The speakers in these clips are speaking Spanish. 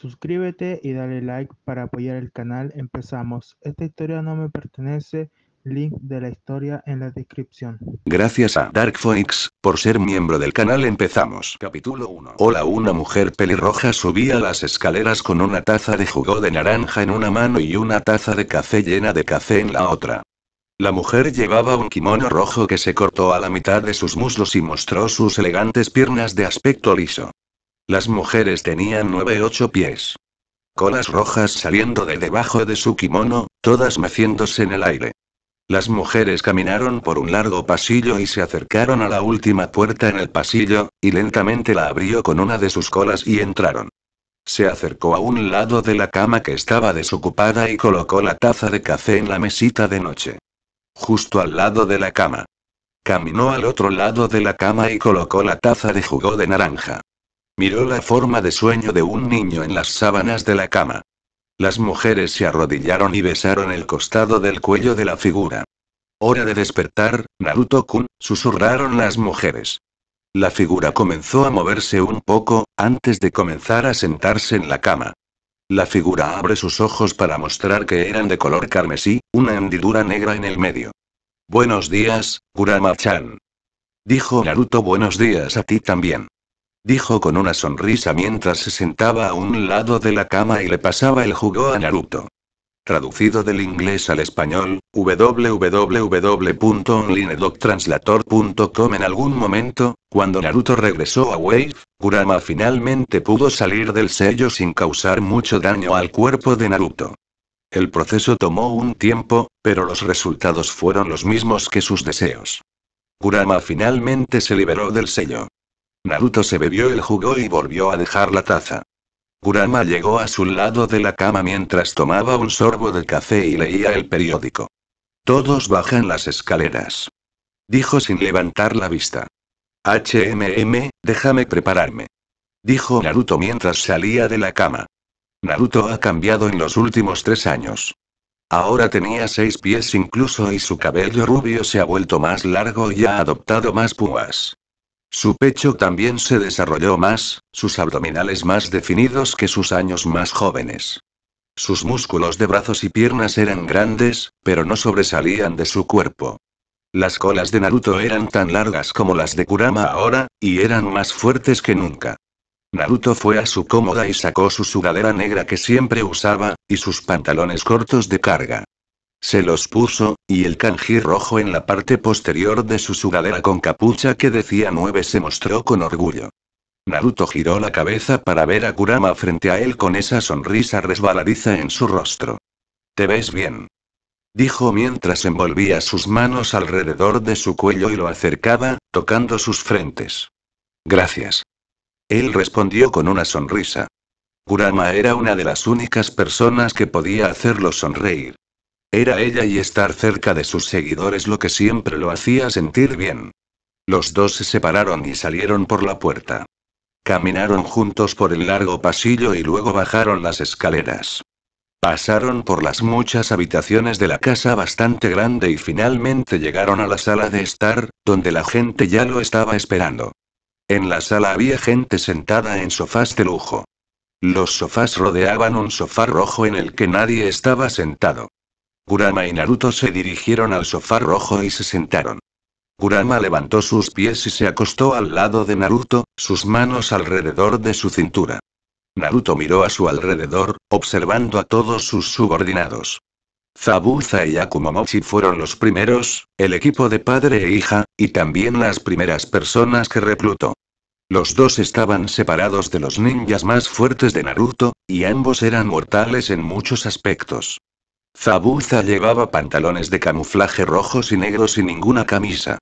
Suscríbete y dale like para apoyar el canal. Empezamos. Esta historia no me pertenece. Link de la historia en la descripción. Gracias a Dark por ser miembro del canal. Empezamos. Capítulo 1. Hola, una mujer pelirroja subía las escaleras con una taza de jugo de naranja en una mano y una taza de café llena de café en la otra. La mujer llevaba un kimono rojo que se cortó a la mitad de sus muslos y mostró sus elegantes piernas de aspecto liso. Las mujeres tenían nueve ocho pies. Colas rojas saliendo de debajo de su kimono, todas meciéndose en el aire. Las mujeres caminaron por un largo pasillo y se acercaron a la última puerta en el pasillo, y lentamente la abrió con una de sus colas y entraron. Se acercó a un lado de la cama que estaba desocupada y colocó la taza de café en la mesita de noche. Justo al lado de la cama. Caminó al otro lado de la cama y colocó la taza de jugo de naranja. Miró la forma de sueño de un niño en las sábanas de la cama. Las mujeres se arrodillaron y besaron el costado del cuello de la figura. Hora de despertar, Naruto-kun, susurraron las mujeres. La figura comenzó a moverse un poco, antes de comenzar a sentarse en la cama. La figura abre sus ojos para mostrar que eran de color carmesí, una hendidura negra en el medio. Buenos días, Kurama-chan. Dijo Naruto buenos días a ti también dijo con una sonrisa mientras se sentaba a un lado de la cama y le pasaba el jugo a Naruto. Traducido del inglés al español, www.onlinedoctranslator.com En algún momento, cuando Naruto regresó a Wave, Kurama finalmente pudo salir del sello sin causar mucho daño al cuerpo de Naruto. El proceso tomó un tiempo, pero los resultados fueron los mismos que sus deseos. Kurama finalmente se liberó del sello. Naruto se bebió el jugo y volvió a dejar la taza. Kurama llegó a su lado de la cama mientras tomaba un sorbo de café y leía el periódico. Todos bajan las escaleras. Dijo sin levantar la vista. HMM, déjame prepararme. Dijo Naruto mientras salía de la cama. Naruto ha cambiado en los últimos tres años. Ahora tenía seis pies incluso y su cabello rubio se ha vuelto más largo y ha adoptado más púas. Su pecho también se desarrolló más, sus abdominales más definidos que sus años más jóvenes. Sus músculos de brazos y piernas eran grandes, pero no sobresalían de su cuerpo. Las colas de Naruto eran tan largas como las de Kurama ahora, y eran más fuertes que nunca. Naruto fue a su cómoda y sacó su sudadera negra que siempre usaba, y sus pantalones cortos de carga. Se los puso, y el kanji rojo en la parte posterior de su sudadera con capucha que decía nueve se mostró con orgullo. Naruto giró la cabeza para ver a Kurama frente a él con esa sonrisa resbaladiza en su rostro. Te ves bien. Dijo mientras envolvía sus manos alrededor de su cuello y lo acercaba, tocando sus frentes. Gracias. Él respondió con una sonrisa. Kurama era una de las únicas personas que podía hacerlo sonreír. Era ella y estar cerca de sus seguidores lo que siempre lo hacía sentir bien. Los dos se separaron y salieron por la puerta. Caminaron juntos por el largo pasillo y luego bajaron las escaleras. Pasaron por las muchas habitaciones de la casa bastante grande y finalmente llegaron a la sala de estar, donde la gente ya lo estaba esperando. En la sala había gente sentada en sofás de lujo. Los sofás rodeaban un sofá rojo en el que nadie estaba sentado. Kurama y Naruto se dirigieron al sofá rojo y se sentaron. Kurama levantó sus pies y se acostó al lado de Naruto, sus manos alrededor de su cintura. Naruto miró a su alrededor, observando a todos sus subordinados. Zabuza y Akumomochi fueron los primeros, el equipo de padre e hija, y también las primeras personas que replutó. Los dos estaban separados de los ninjas más fuertes de Naruto, y ambos eran mortales en muchos aspectos. Zabuza llevaba pantalones de camuflaje rojos y negros y ninguna camisa.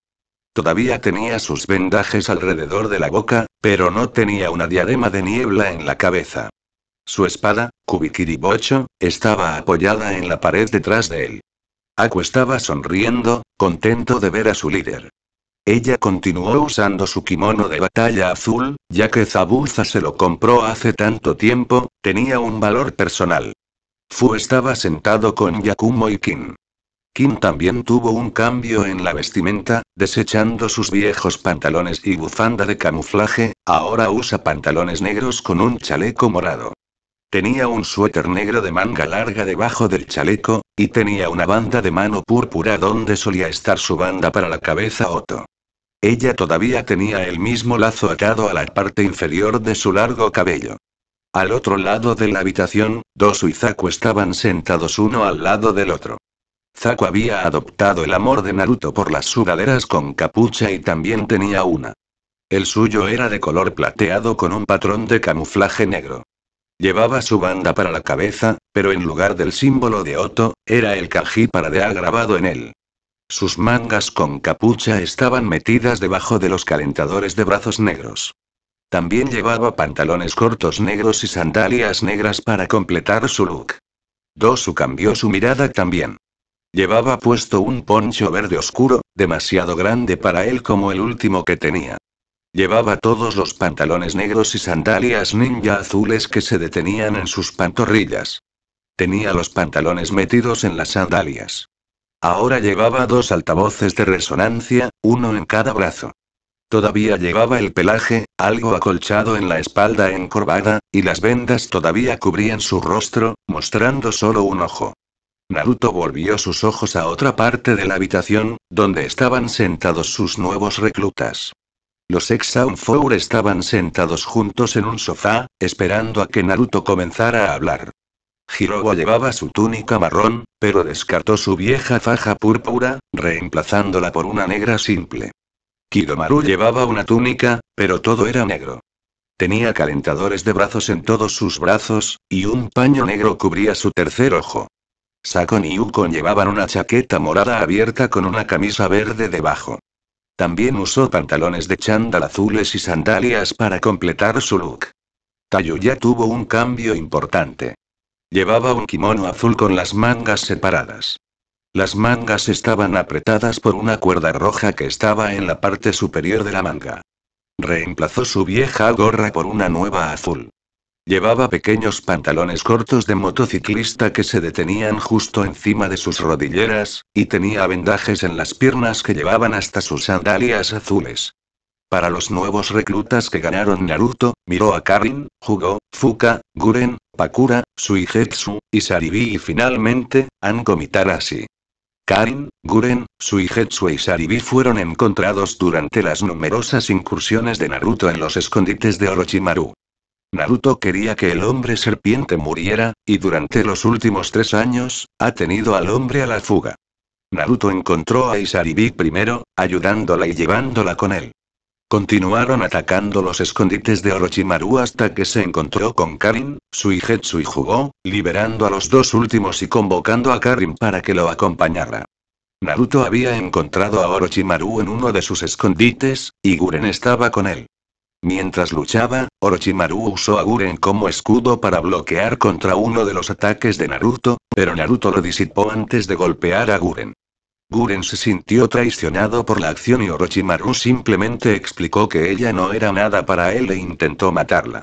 Todavía tenía sus vendajes alrededor de la boca, pero no tenía una diadema de niebla en la cabeza. Su espada, Kubikiribocho, estaba apoyada en la pared detrás de él. Aku estaba sonriendo, contento de ver a su líder. Ella continuó usando su kimono de batalla azul, ya que Zabuza se lo compró hace tanto tiempo, tenía un valor personal. Fu estaba sentado con Yakumo y Kim. Kim también tuvo un cambio en la vestimenta, desechando sus viejos pantalones y bufanda de camuflaje, ahora usa pantalones negros con un chaleco morado. Tenía un suéter negro de manga larga debajo del chaleco, y tenía una banda de mano púrpura donde solía estar su banda para la cabeza Otto. Ella todavía tenía el mismo lazo atado a la parte inferior de su largo cabello. Al otro lado de la habitación, Dosu y Zaku estaban sentados uno al lado del otro. Zaku había adoptado el amor de Naruto por las sudaderas con capucha y también tenía una. El suyo era de color plateado con un patrón de camuflaje negro. Llevaba su banda para la cabeza, pero en lugar del símbolo de Oto, era el kaji para de A grabado en él. Sus mangas con capucha estaban metidas debajo de los calentadores de brazos negros. También llevaba pantalones cortos negros y sandalias negras para completar su look. Dosu cambió su mirada también. Llevaba puesto un poncho verde oscuro, demasiado grande para él como el último que tenía. Llevaba todos los pantalones negros y sandalias ninja azules que se detenían en sus pantorrillas. Tenía los pantalones metidos en las sandalias. Ahora llevaba dos altavoces de resonancia, uno en cada brazo. Todavía llevaba el pelaje, algo acolchado en la espalda encorvada, y las vendas todavía cubrían su rostro, mostrando solo un ojo. Naruto volvió sus ojos a otra parte de la habitación, donde estaban sentados sus nuevos reclutas. Los ex Four estaban sentados juntos en un sofá, esperando a que Naruto comenzara a hablar. Hirobo llevaba su túnica marrón, pero descartó su vieja faja púrpura, reemplazándola por una negra simple. Kidomaru llevaba una túnica, pero todo era negro. Tenía calentadores de brazos en todos sus brazos, y un paño negro cubría su tercer ojo. Sakon y Ukon llevaban una chaqueta morada abierta con una camisa verde debajo. También usó pantalones de chándal azules y sandalias para completar su look. Tayo ya tuvo un cambio importante. Llevaba un kimono azul con las mangas separadas. Las mangas estaban apretadas por una cuerda roja que estaba en la parte superior de la manga. Reemplazó su vieja gorra por una nueva azul. Llevaba pequeños pantalones cortos de motociclista que se detenían justo encima de sus rodilleras, y tenía vendajes en las piernas que llevaban hasta sus sandalias azules. Para los nuevos reclutas que ganaron Naruto, miró a Karin, Hugo, Fuka, Guren, Pakura, Suigetsu, y Saribi y finalmente, Anko Karin, Guren, Suigetsu y e Isaribi fueron encontrados durante las numerosas incursiones de Naruto en los escondites de Orochimaru. Naruto quería que el hombre serpiente muriera, y durante los últimos tres años, ha tenido al hombre a la fuga. Naruto encontró a Isaribi primero, ayudándola y llevándola con él. Continuaron atacando los escondites de Orochimaru hasta que se encontró con Karin, Suigetsu y Jugó, liberando a los dos últimos y convocando a Karin para que lo acompañara. Naruto había encontrado a Orochimaru en uno de sus escondites, y Guren estaba con él. Mientras luchaba, Orochimaru usó a Guren como escudo para bloquear contra uno de los ataques de Naruto, pero Naruto lo disipó antes de golpear a Guren. Guren se sintió traicionado por la acción y Orochimaru simplemente explicó que ella no era nada para él e intentó matarla.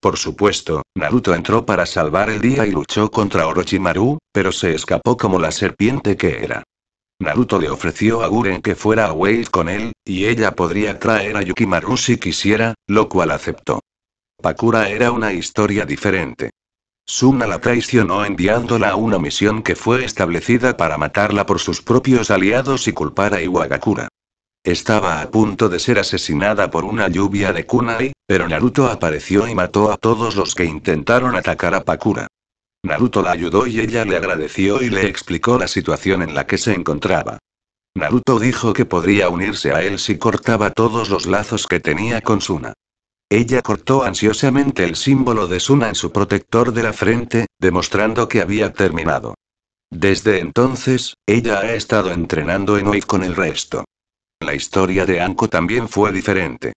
Por supuesto, Naruto entró para salvar el día y luchó contra Orochimaru, pero se escapó como la serpiente que era. Naruto le ofreció a Guren que fuera a Wade con él, y ella podría traer a Yukimaru si quisiera, lo cual aceptó. Pakura era una historia diferente. Suna la traicionó enviándola a una misión que fue establecida para matarla por sus propios aliados y culpar a Iwagakura. Estaba a punto de ser asesinada por una lluvia de kunai, pero Naruto apareció y mató a todos los que intentaron atacar a Pakura. Naruto la ayudó y ella le agradeció y le explicó la situación en la que se encontraba. Naruto dijo que podría unirse a él si cortaba todos los lazos que tenía con Suna. Ella cortó ansiosamente el símbolo de Suna en su protector de la frente, demostrando que había terminado. Desde entonces, ella ha estado entrenando en Oi con el resto. La historia de Anko también fue diferente.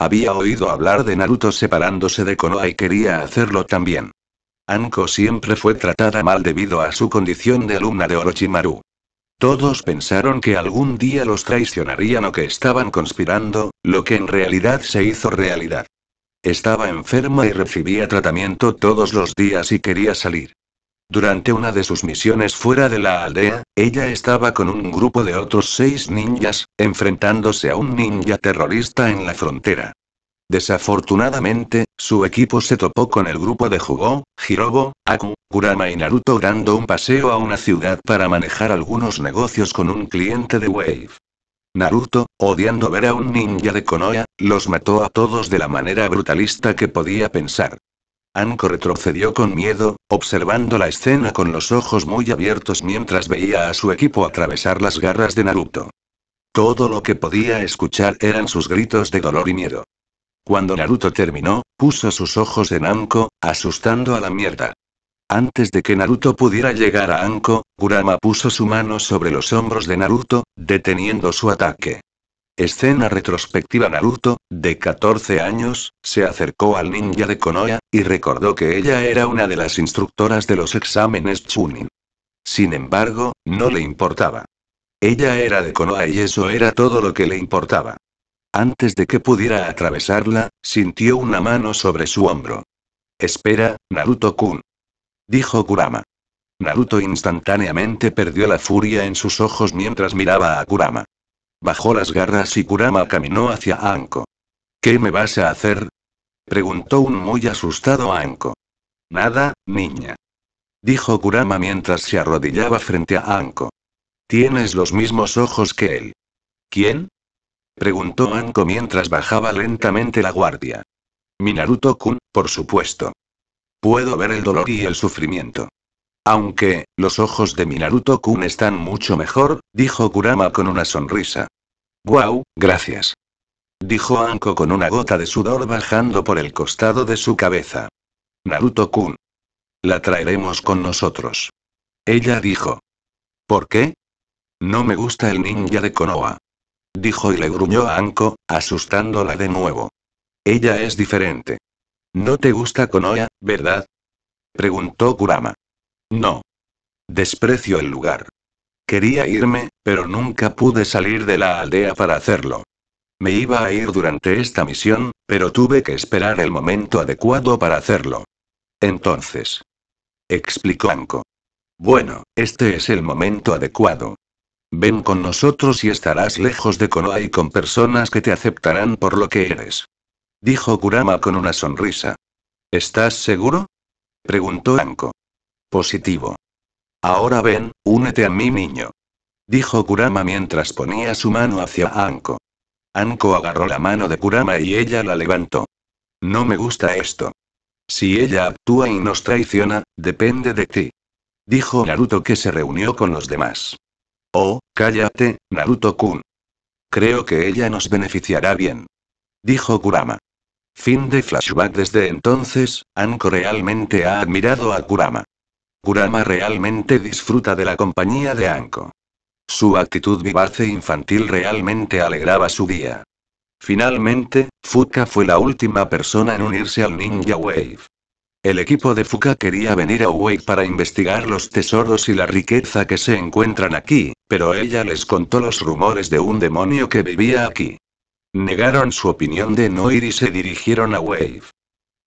Había oído hablar de Naruto separándose de Konoha y quería hacerlo también. Anko siempre fue tratada mal debido a su condición de alumna de Orochimaru. Todos pensaron que algún día los traicionarían o que estaban conspirando, lo que en realidad se hizo realidad. Estaba enferma y recibía tratamiento todos los días y quería salir. Durante una de sus misiones fuera de la aldea, ella estaba con un grupo de otros seis ninjas, enfrentándose a un ninja terrorista en la frontera. Desafortunadamente, su equipo se topó con el grupo de Jugo, Hirobo, Aku, Kurama y Naruto dando un paseo a una ciudad para manejar algunos negocios con un cliente de Wave. Naruto, odiando ver a un ninja de Konoha, los mató a todos de la manera brutalista que podía pensar. Anko retrocedió con miedo, observando la escena con los ojos muy abiertos mientras veía a su equipo atravesar las garras de Naruto. Todo lo que podía escuchar eran sus gritos de dolor y miedo. Cuando Naruto terminó, puso sus ojos en Anko, asustando a la mierda. Antes de que Naruto pudiera llegar a Anko, Kurama puso su mano sobre los hombros de Naruto, deteniendo su ataque. Escena retrospectiva Naruto, de 14 años, se acercó al ninja de Konoha, y recordó que ella era una de las instructoras de los exámenes Chunin. Sin embargo, no le importaba. Ella era de Konoha y eso era todo lo que le importaba. Antes de que pudiera atravesarla, sintió una mano sobre su hombro. Espera, Naruto-kun. Dijo Kurama. Naruto instantáneamente perdió la furia en sus ojos mientras miraba a Kurama. Bajó las garras y Kurama caminó hacia Anko. ¿Qué me vas a hacer? Preguntó un muy asustado Anko. Nada, niña. Dijo Kurama mientras se arrodillaba frente a Anko. Tienes los mismos ojos que él. ¿Quién? Preguntó Anko mientras bajaba lentamente la guardia. Mi Naruto-kun, por supuesto. Puedo ver el dolor y el sufrimiento. Aunque, los ojos de mi Naruto-kun están mucho mejor, dijo Kurama con una sonrisa. Wow, gracias. Dijo Anko con una gota de sudor bajando por el costado de su cabeza. Naruto-kun. La traeremos con nosotros. Ella dijo. ¿Por qué? No me gusta el ninja de Konoha dijo y le gruñó a Anko, asustándola de nuevo. Ella es diferente. No te gusta Konoha, ¿verdad? preguntó Kurama. No. Desprecio el lugar. Quería irme, pero nunca pude salir de la aldea para hacerlo. Me iba a ir durante esta misión, pero tuve que esperar el momento adecuado para hacerlo. Entonces. Explicó Anko. Bueno, este es el momento adecuado. Ven con nosotros y estarás lejos de Konoha y con personas que te aceptarán por lo que eres. Dijo Kurama con una sonrisa. ¿Estás seguro? Preguntó Anko. Positivo. Ahora ven, únete a mí niño. Dijo Kurama mientras ponía su mano hacia Anko. Anko agarró la mano de Kurama y ella la levantó. No me gusta esto. Si ella actúa y nos traiciona, depende de ti. Dijo Naruto que se reunió con los demás. Oh, cállate, Naruto-kun. Creo que ella nos beneficiará bien. Dijo Kurama. Fin de flashback desde entonces, Anko realmente ha admirado a Kurama. Kurama realmente disfruta de la compañía de Anko. Su actitud vivaz e infantil realmente alegraba su día. Finalmente, Fuka fue la última persona en unirse al Ninja Wave. El equipo de Fuka quería venir a Wave para investigar los tesoros y la riqueza que se encuentran aquí, pero ella les contó los rumores de un demonio que vivía aquí. Negaron su opinión de no ir y se dirigieron a Wave.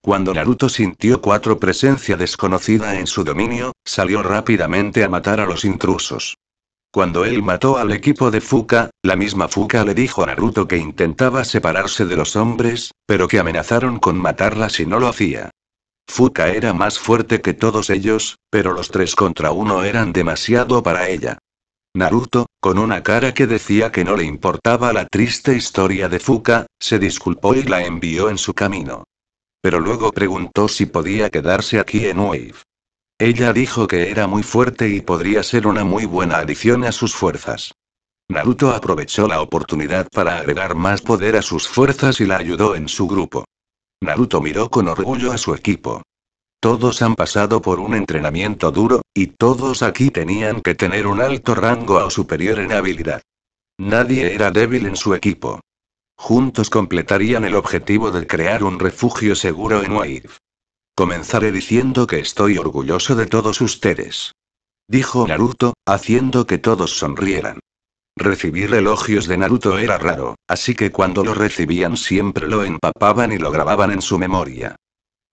Cuando Naruto sintió cuatro presencia desconocida en su dominio, salió rápidamente a matar a los intrusos. Cuando él mató al equipo de Fuka, la misma Fuka le dijo a Naruto que intentaba separarse de los hombres, pero que amenazaron con matarla si no lo hacía. Fuka era más fuerte que todos ellos, pero los tres contra uno eran demasiado para ella. Naruto, con una cara que decía que no le importaba la triste historia de Fuka, se disculpó y la envió en su camino. Pero luego preguntó si podía quedarse aquí en Wave. Ella dijo que era muy fuerte y podría ser una muy buena adición a sus fuerzas. Naruto aprovechó la oportunidad para agregar más poder a sus fuerzas y la ayudó en su grupo. Naruto miró con orgullo a su equipo. Todos han pasado por un entrenamiento duro, y todos aquí tenían que tener un alto rango o superior en habilidad. Nadie era débil en su equipo. Juntos completarían el objetivo de crear un refugio seguro en Waif. Comenzaré diciendo que estoy orgulloso de todos ustedes. Dijo Naruto, haciendo que todos sonrieran. Recibir elogios de Naruto era raro, así que cuando lo recibían siempre lo empapaban y lo grababan en su memoria.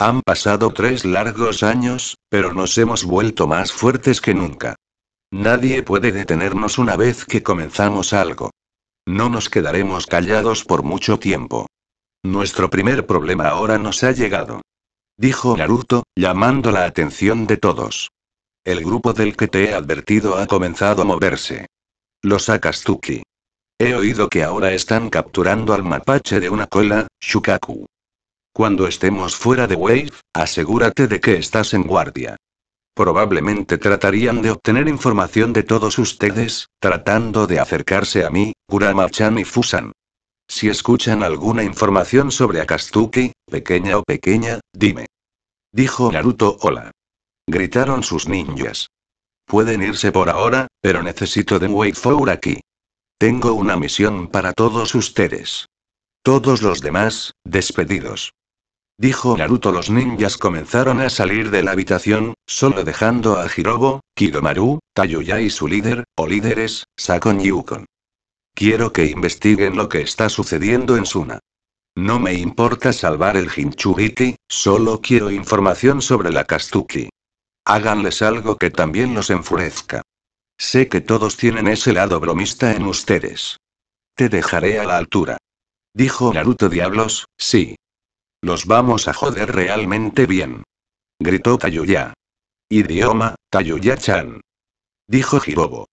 Han pasado tres largos años, pero nos hemos vuelto más fuertes que nunca. Nadie puede detenernos una vez que comenzamos algo. No nos quedaremos callados por mucho tiempo. Nuestro primer problema ahora nos ha llegado. Dijo Naruto, llamando la atención de todos. El grupo del que te he advertido ha comenzado a moverse. Los Akatsuki. He oído que ahora están capturando al mapache de una cola, Shukaku. Cuando estemos fuera de Wave, asegúrate de que estás en guardia. Probablemente tratarían de obtener información de todos ustedes, tratando de acercarse a mí, Kurama-chan y Fusan. Si escuchan alguna información sobre Akastuki, pequeña o pequeña, dime. Dijo Naruto hola. Gritaron sus ninjas. Pueden irse por ahora, pero necesito de Wave Four aquí. Tengo una misión para todos ustedes. Todos los demás, despedidos dijo Naruto. Los ninjas comenzaron a salir de la habitación, solo dejando a Hirobo, Kidomaru, Tayuya y su líder, o líderes, Sakon y Quiero que investiguen lo que está sucediendo en Suna. No me importa salvar el Hinchuriki, solo quiero información sobre la Kastuki. Háganles algo que también los enfurezca. Sé que todos tienen ese lado bromista en ustedes. Te dejaré a la altura. Dijo Naruto Diablos, sí, los vamos a joder realmente bien. Gritó Tayuya. Idioma, Tayuya-chan. Dijo Jirobo.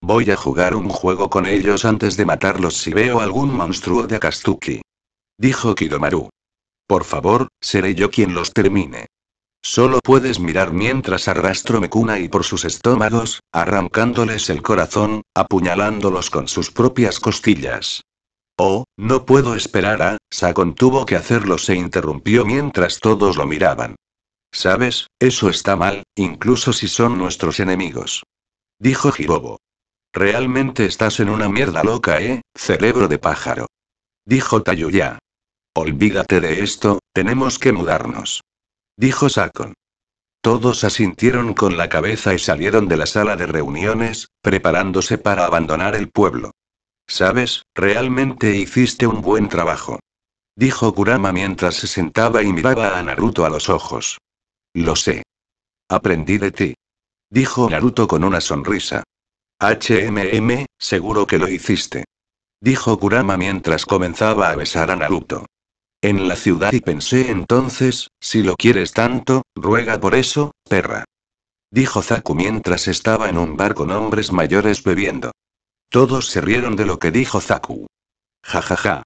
Voy a jugar un juego con ellos antes de matarlos si veo algún monstruo de Akastuki». Dijo Kidomaru. Por favor, seré yo quien los termine. Solo puedes mirar mientras arrastro Mekuna y por sus estómagos, arrancándoles el corazón, apuñalándolos con sus propias costillas. Oh, no puedo esperar a. Sacon tuvo que hacerlo, se interrumpió mientras todos lo miraban. Sabes, eso está mal, incluso si son nuestros enemigos. Dijo Jirobo. Realmente estás en una mierda loca, ¿eh, cerebro de pájaro? Dijo Tayuya. Olvídate de esto, tenemos que mudarnos. Dijo Sakon. Todos asintieron con la cabeza y salieron de la sala de reuniones, preparándose para abandonar el pueblo. ¿Sabes? Realmente hiciste un buen trabajo. Dijo Kurama mientras se sentaba y miraba a Naruto a los ojos. Lo sé. Aprendí de ti. Dijo Naruto con una sonrisa. HMM, seguro que lo hiciste. Dijo Kurama mientras comenzaba a besar a Naruto. En la ciudad y pensé entonces, si lo quieres tanto, ruega por eso, perra. Dijo Zaku mientras estaba en un bar con hombres mayores bebiendo. Todos se rieron de lo que dijo Zaku. Ja ja ja.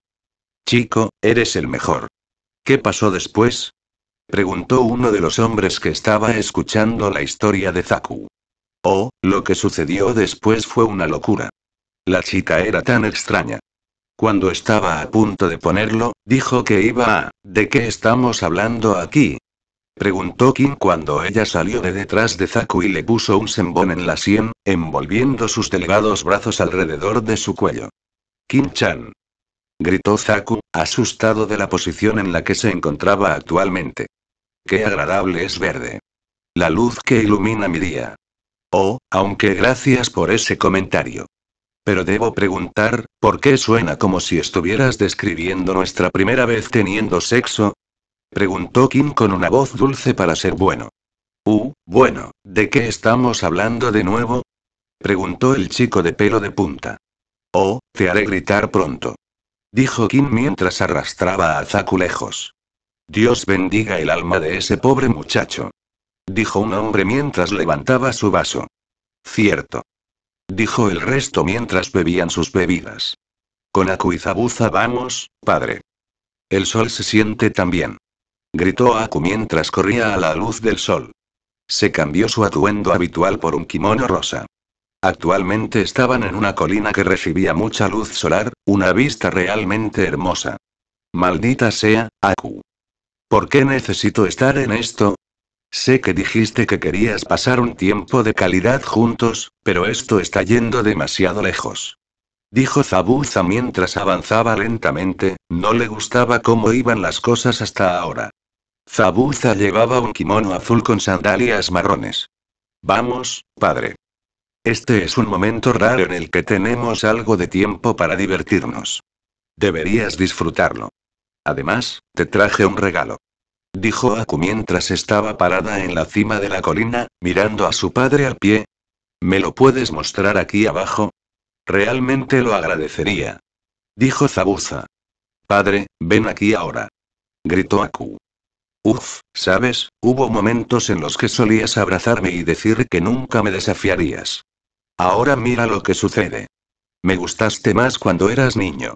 Chico, eres el mejor. ¿Qué pasó después? Preguntó uno de los hombres que estaba escuchando la historia de Zaku. Oh, lo que sucedió después fue una locura. La chica era tan extraña. Cuando estaba a punto de ponerlo, dijo que iba ¿De qué estamos hablando aquí? Preguntó Kim cuando ella salió de detrás de Zaku y le puso un sembón en la sien, envolviendo sus delgados brazos alrededor de su cuello. Kim-chan. Gritó Zaku, asustado de la posición en la que se encontraba actualmente. Qué agradable es verde. La luz que ilumina mi día. Oh, aunque gracias por ese comentario. Pero debo preguntar, ¿por qué suena como si estuvieras describiendo nuestra primera vez teniendo sexo, Preguntó Kim con una voz dulce para ser bueno. Uh, bueno, ¿de qué estamos hablando de nuevo? Preguntó el chico de pelo de punta. Oh, te haré gritar pronto. Dijo Kim mientras arrastraba a Zaku lejos. Dios bendiga el alma de ese pobre muchacho. Dijo un hombre mientras levantaba su vaso. Cierto. Dijo el resto mientras bebían sus bebidas. Con acuizabuza vamos, padre. El sol se siente también gritó Aku mientras corría a la luz del sol. Se cambió su atuendo habitual por un kimono rosa. Actualmente estaban en una colina que recibía mucha luz solar, una vista realmente hermosa. Maldita sea, Aku. ¿Por qué necesito estar en esto? Sé que dijiste que querías pasar un tiempo de calidad juntos, pero esto está yendo demasiado lejos. Dijo Zabuza mientras avanzaba lentamente, no le gustaba cómo iban las cosas hasta ahora. Zabuza llevaba un kimono azul con sandalias marrones. Vamos, padre. Este es un momento raro en el que tenemos algo de tiempo para divertirnos. Deberías disfrutarlo. Además, te traje un regalo. Dijo Aku mientras estaba parada en la cima de la colina, mirando a su padre al pie. ¿Me lo puedes mostrar aquí abajo? Realmente lo agradecería. Dijo Zabuza. Padre, ven aquí ahora. Gritó Aku. Uf, sabes, hubo momentos en los que solías abrazarme y decir que nunca me desafiarías. Ahora mira lo que sucede. Me gustaste más cuando eras niño.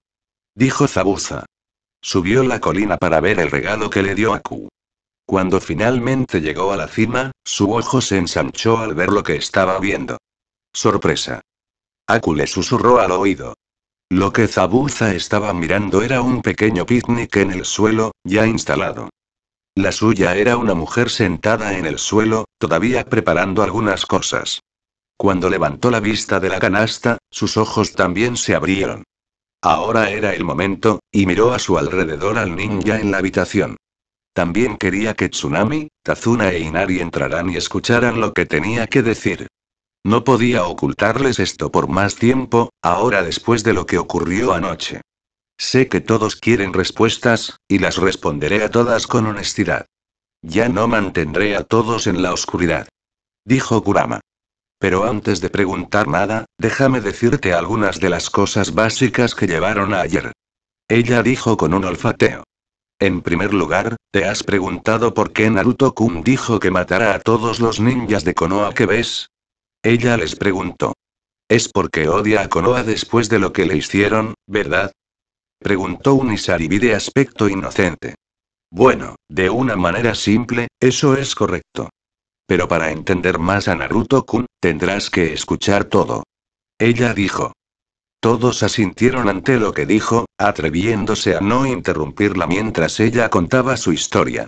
Dijo Zabuza. Subió la colina para ver el regalo que le dio Aku. Cuando finalmente llegó a la cima, su ojo se ensanchó al ver lo que estaba viendo. Sorpresa. Aku le susurró al oído. Lo que Zabuza estaba mirando era un pequeño picnic en el suelo, ya instalado. La suya era una mujer sentada en el suelo, todavía preparando algunas cosas. Cuando levantó la vista de la canasta, sus ojos también se abrieron. Ahora era el momento, y miró a su alrededor al ninja en la habitación. También quería que Tsunami, Tazuna e Inari entraran y escucharan lo que tenía que decir. No podía ocultarles esto por más tiempo, ahora después de lo que ocurrió anoche. Sé que todos quieren respuestas, y las responderé a todas con honestidad. Ya no mantendré a todos en la oscuridad. Dijo Kurama. Pero antes de preguntar nada, déjame decirte algunas de las cosas básicas que llevaron a ayer. Ella dijo con un olfateo. En primer lugar, ¿te has preguntado por qué Naruto-kun dijo que matará a todos los ninjas de Konoha que ves? Ella les preguntó. Es porque odia a Konoha después de lo que le hicieron, ¿verdad? Preguntó un Isaribi de aspecto inocente. Bueno, de una manera simple, eso es correcto. Pero para entender más a Naruto-kun, tendrás que escuchar todo. Ella dijo. Todos asintieron ante lo que dijo, atreviéndose a no interrumpirla mientras ella contaba su historia.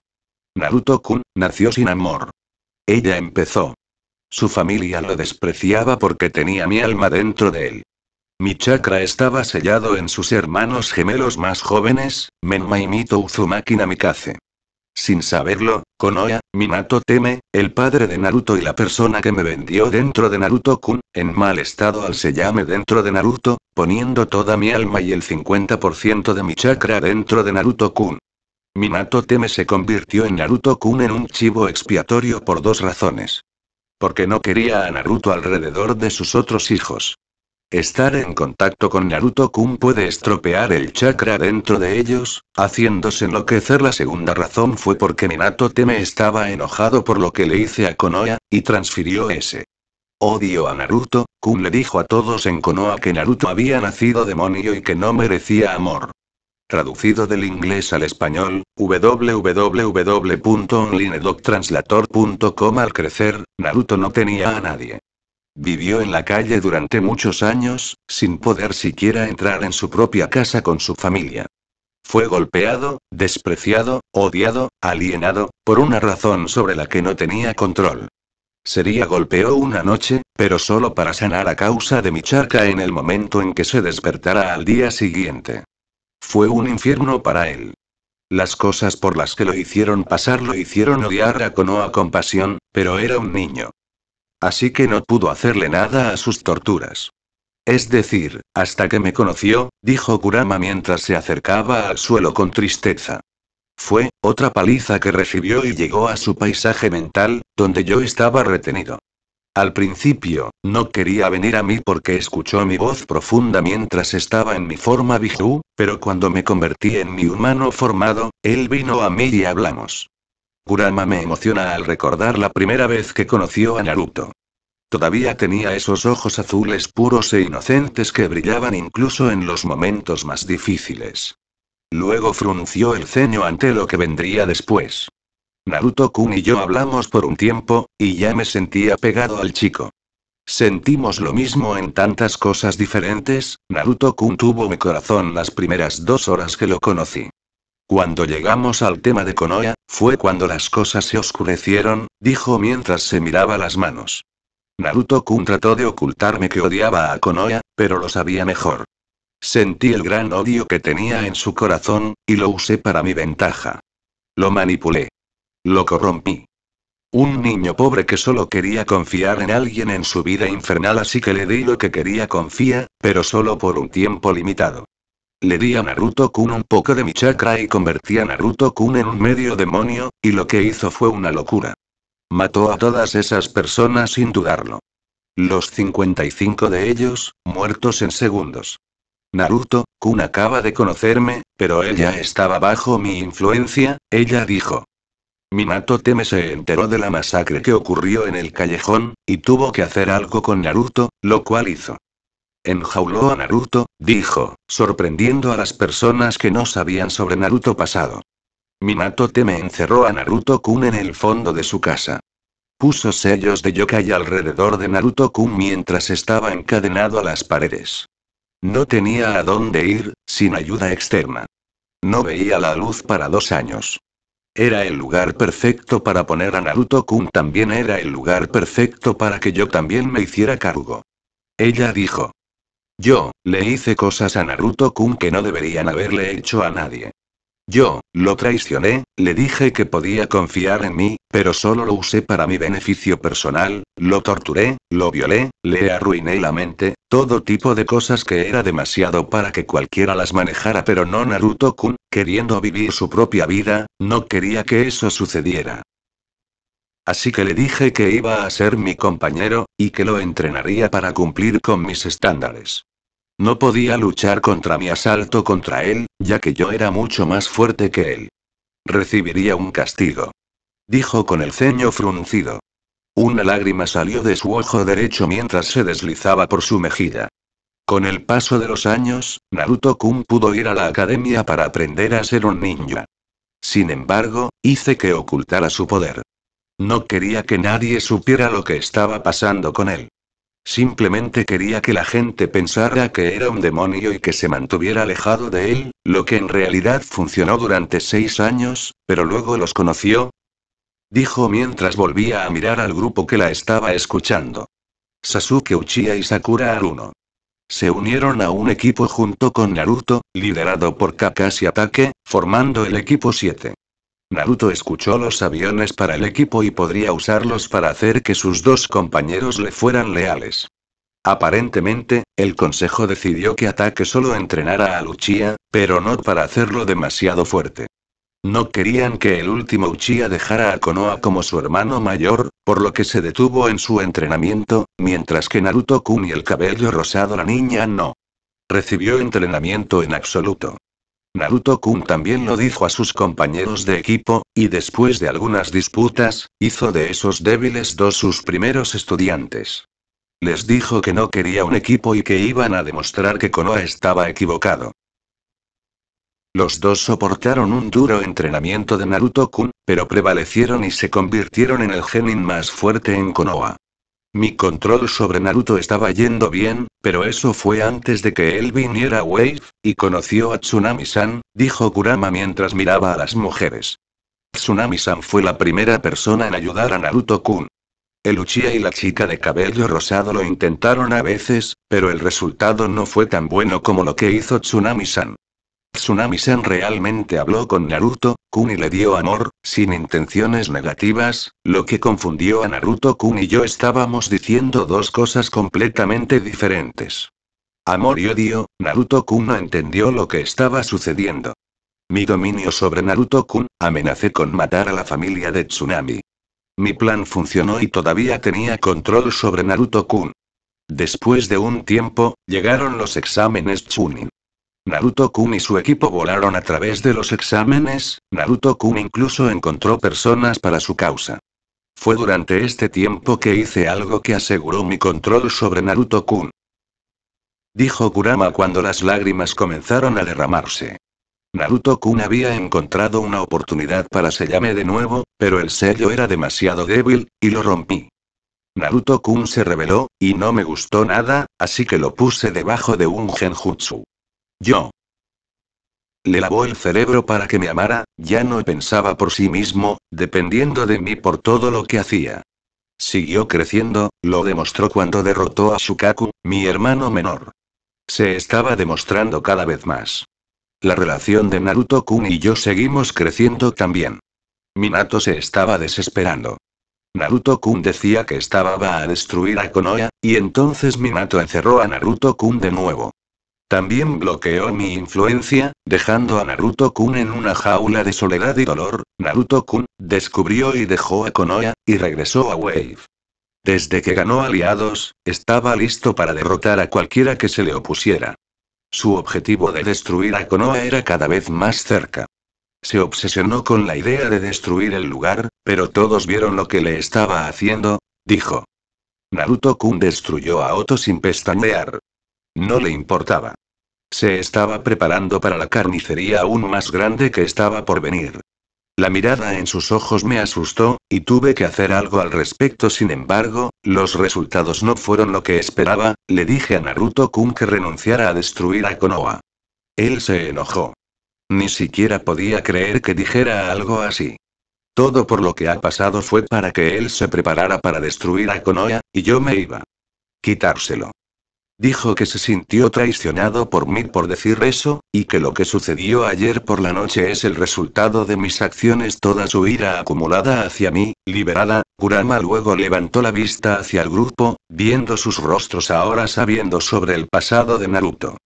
Naruto-kun nació sin amor. Ella empezó. Su familia lo despreciaba porque tenía mi alma dentro de él. Mi chakra estaba sellado en sus hermanos gemelos más jóvenes, Menma y Mito Uzumaki Namikaze. Sin saberlo, Konoha, Minato Teme, el padre de Naruto y la persona que me vendió dentro de Naruto-kun, en mal estado al sellarme dentro de Naruto, poniendo toda mi alma y el 50% de mi chakra dentro de Naruto-kun. Minato Teme se convirtió en Naruto-kun en un chivo expiatorio por dos razones. Porque no quería a Naruto alrededor de sus otros hijos. Estar en contacto con Naruto-kun puede estropear el chakra dentro de ellos, haciéndose enloquecer. La segunda razón fue porque Minato Teme estaba enojado por lo que le hice a Konoha, y transfirió ese odio a Naruto, Kun le dijo a todos en Konoha que Naruto había nacido demonio y que no merecía amor. Traducido del inglés al español, www.onlinedoctranslator.com Al crecer, Naruto no tenía a nadie. Vivió en la calle durante muchos años, sin poder siquiera entrar en su propia casa con su familia. Fue golpeado, despreciado, odiado, alienado, por una razón sobre la que no tenía control. Sería golpeó una noche, pero solo para sanar a causa de mi charca en el momento en que se despertara al día siguiente. Fue un infierno para él. Las cosas por las que lo hicieron pasar lo hicieron odiar a Konoha a compasión, pero era un niño así que no pudo hacerle nada a sus torturas. Es decir, hasta que me conoció, dijo Kurama mientras se acercaba al suelo con tristeza. Fue, otra paliza que recibió y llegó a su paisaje mental, donde yo estaba retenido. Al principio, no quería venir a mí porque escuchó mi voz profunda mientras estaba en mi forma Biju, pero cuando me convertí en mi humano formado, él vino a mí y hablamos. Kurama me emociona al recordar la primera vez que conoció a Naruto. Todavía tenía esos ojos azules puros e inocentes que brillaban incluso en los momentos más difíciles. Luego frunció el ceño ante lo que vendría después. Naruto-kun y yo hablamos por un tiempo, y ya me sentía pegado al chico. Sentimos lo mismo en tantas cosas diferentes, Naruto-kun tuvo mi corazón las primeras dos horas que lo conocí. Cuando llegamos al tema de Konoha, fue cuando las cosas se oscurecieron, dijo mientras se miraba las manos. Naruto-kun trató de ocultarme que odiaba a Konoha, pero lo sabía mejor. Sentí el gran odio que tenía en su corazón, y lo usé para mi ventaja. Lo manipulé. Lo corrompí. Un niño pobre que solo quería confiar en alguien en su vida infernal así que le di lo que quería confía, pero solo por un tiempo limitado. Le di a Naruto-kun un poco de mi chakra y convertí a Naruto-kun en un medio demonio, y lo que hizo fue una locura. Mató a todas esas personas sin dudarlo. Los 55 de ellos, muertos en segundos. Naruto, Kun acaba de conocerme, pero ella estaba bajo mi influencia, ella dijo. Minato Teme se enteró de la masacre que ocurrió en el callejón, y tuvo que hacer algo con Naruto, lo cual hizo. Enjauló a Naruto, dijo, sorprendiendo a las personas que no sabían sobre Naruto pasado. Minato Teme encerró a Naruto Kun en el fondo de su casa. Puso sellos de yokai alrededor de Naruto Kun mientras estaba encadenado a las paredes. No tenía a dónde ir, sin ayuda externa. No veía la luz para dos años. Era el lugar perfecto para poner a Naruto Kun, también era el lugar perfecto para que yo también me hiciera cargo. Ella dijo. Yo, le hice cosas a Naruto-kun que no deberían haberle hecho a nadie. Yo, lo traicioné, le dije que podía confiar en mí, pero solo lo usé para mi beneficio personal, lo torturé, lo violé, le arruiné la mente, todo tipo de cosas que era demasiado para que cualquiera las manejara, pero no Naruto-kun, queriendo vivir su propia vida, no quería que eso sucediera. Así que le dije que iba a ser mi compañero, y que lo entrenaría para cumplir con mis estándares. No podía luchar contra mi asalto contra él, ya que yo era mucho más fuerte que él. Recibiría un castigo. Dijo con el ceño fruncido. Una lágrima salió de su ojo derecho mientras se deslizaba por su mejilla. Con el paso de los años, Naruto-kun pudo ir a la academia para aprender a ser un ninja. Sin embargo, hice que ocultara su poder. No quería que nadie supiera lo que estaba pasando con él. Simplemente quería que la gente pensara que era un demonio y que se mantuviera alejado de él, lo que en realidad funcionó durante seis años, pero luego los conoció. Dijo mientras volvía a mirar al grupo que la estaba escuchando. Sasuke Uchiha y Sakura Aruno. Se unieron a un equipo junto con Naruto, liderado por Kakashi Atake, formando el equipo 7. Naruto escuchó los aviones para el equipo y podría usarlos para hacer que sus dos compañeros le fueran leales. Aparentemente, el consejo decidió que Ataque solo entrenara a Luchia, pero no para hacerlo demasiado fuerte. No querían que el último Uchiha dejara a Konoha como su hermano mayor, por lo que se detuvo en su entrenamiento, mientras que Naruto-kun y el cabello rosado la niña no. Recibió entrenamiento en absoluto. Naruto-kun también lo dijo a sus compañeros de equipo, y después de algunas disputas, hizo de esos débiles dos sus primeros estudiantes. Les dijo que no quería un equipo y que iban a demostrar que Konoha estaba equivocado. Los dos soportaron un duro entrenamiento de Naruto-kun, pero prevalecieron y se convirtieron en el genin más fuerte en Konoha. Mi control sobre Naruto estaba yendo bien, pero eso fue antes de que él viniera a Wave, y conoció a Tsunami-san, dijo Kurama mientras miraba a las mujeres. Tsunami-san fue la primera persona en ayudar a Naruto-kun. El Uchiha y la chica de cabello rosado lo intentaron a veces, pero el resultado no fue tan bueno como lo que hizo Tsunami-san. Tsunami-sen realmente habló con Naruto, Kun y le dio amor, sin intenciones negativas, lo que confundió a Naruto Kun y yo estábamos diciendo dos cosas completamente diferentes. Amor y odio, Naruto Kun no entendió lo que estaba sucediendo. Mi dominio sobre Naruto Kun, amenacé con matar a la familia de Tsunami. Mi plan funcionó y todavía tenía control sobre Naruto Kun. Después de un tiempo, llegaron los exámenes Chunin. Naruto-kun y su equipo volaron a través de los exámenes, Naruto-kun incluso encontró personas para su causa. Fue durante este tiempo que hice algo que aseguró mi control sobre Naruto-kun. Dijo Kurama cuando las lágrimas comenzaron a derramarse. Naruto-kun había encontrado una oportunidad para sellarme de nuevo, pero el sello era demasiado débil, y lo rompí. Naruto-kun se rebeló, y no me gustó nada, así que lo puse debajo de un genjutsu. Yo. Le lavó el cerebro para que me amara, ya no pensaba por sí mismo, dependiendo de mí por todo lo que hacía. Siguió creciendo, lo demostró cuando derrotó a Shukaku, mi hermano menor. Se estaba demostrando cada vez más. La relación de Naruto-kun y yo seguimos creciendo también. Minato se estaba desesperando. Naruto-kun decía que estaba va a destruir a Konoha, y entonces Minato encerró a Naruto-kun de nuevo. También bloqueó mi influencia, dejando a Naruto-kun en una jaula de soledad y dolor. Naruto-kun descubrió y dejó a Konoha, y regresó a Wave. Desde que ganó aliados, estaba listo para derrotar a cualquiera que se le opusiera. Su objetivo de destruir a Konoha era cada vez más cerca. Se obsesionó con la idea de destruir el lugar, pero todos vieron lo que le estaba haciendo, dijo. Naruto-kun destruyó a Otto sin pestañear, no le importaba. Se estaba preparando para la carnicería aún más grande que estaba por venir. La mirada en sus ojos me asustó, y tuve que hacer algo al respecto. Sin embargo, los resultados no fueron lo que esperaba, le dije a Naruto-kun que renunciara a destruir a Konoha. Él se enojó. Ni siquiera podía creer que dijera algo así. Todo por lo que ha pasado fue para que él se preparara para destruir a Konoha, y yo me iba. Quitárselo. Dijo que se sintió traicionado por mí por decir eso, y que lo que sucedió ayer por la noche es el resultado de mis acciones. Toda su ira acumulada hacia mí, liberada, Kurama luego levantó la vista hacia el grupo, viendo sus rostros ahora sabiendo sobre el pasado de Naruto.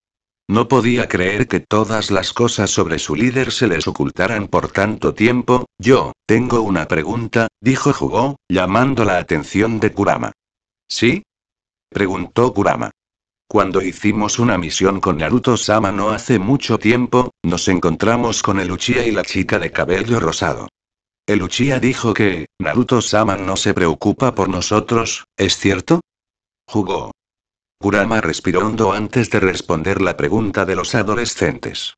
No podía creer que todas las cosas sobre su líder se les ocultaran por tanto tiempo. Yo, tengo una pregunta, dijo Jugo, llamando la atención de Kurama. ¿Sí? preguntó Kurama. Cuando hicimos una misión con Naruto-sama no hace mucho tiempo, nos encontramos con el Uchiha y la chica de cabello rosado. El Uchiha dijo que, Naruto-sama no se preocupa por nosotros, ¿es cierto? Jugó. Kurama respiró hondo antes de responder la pregunta de los adolescentes.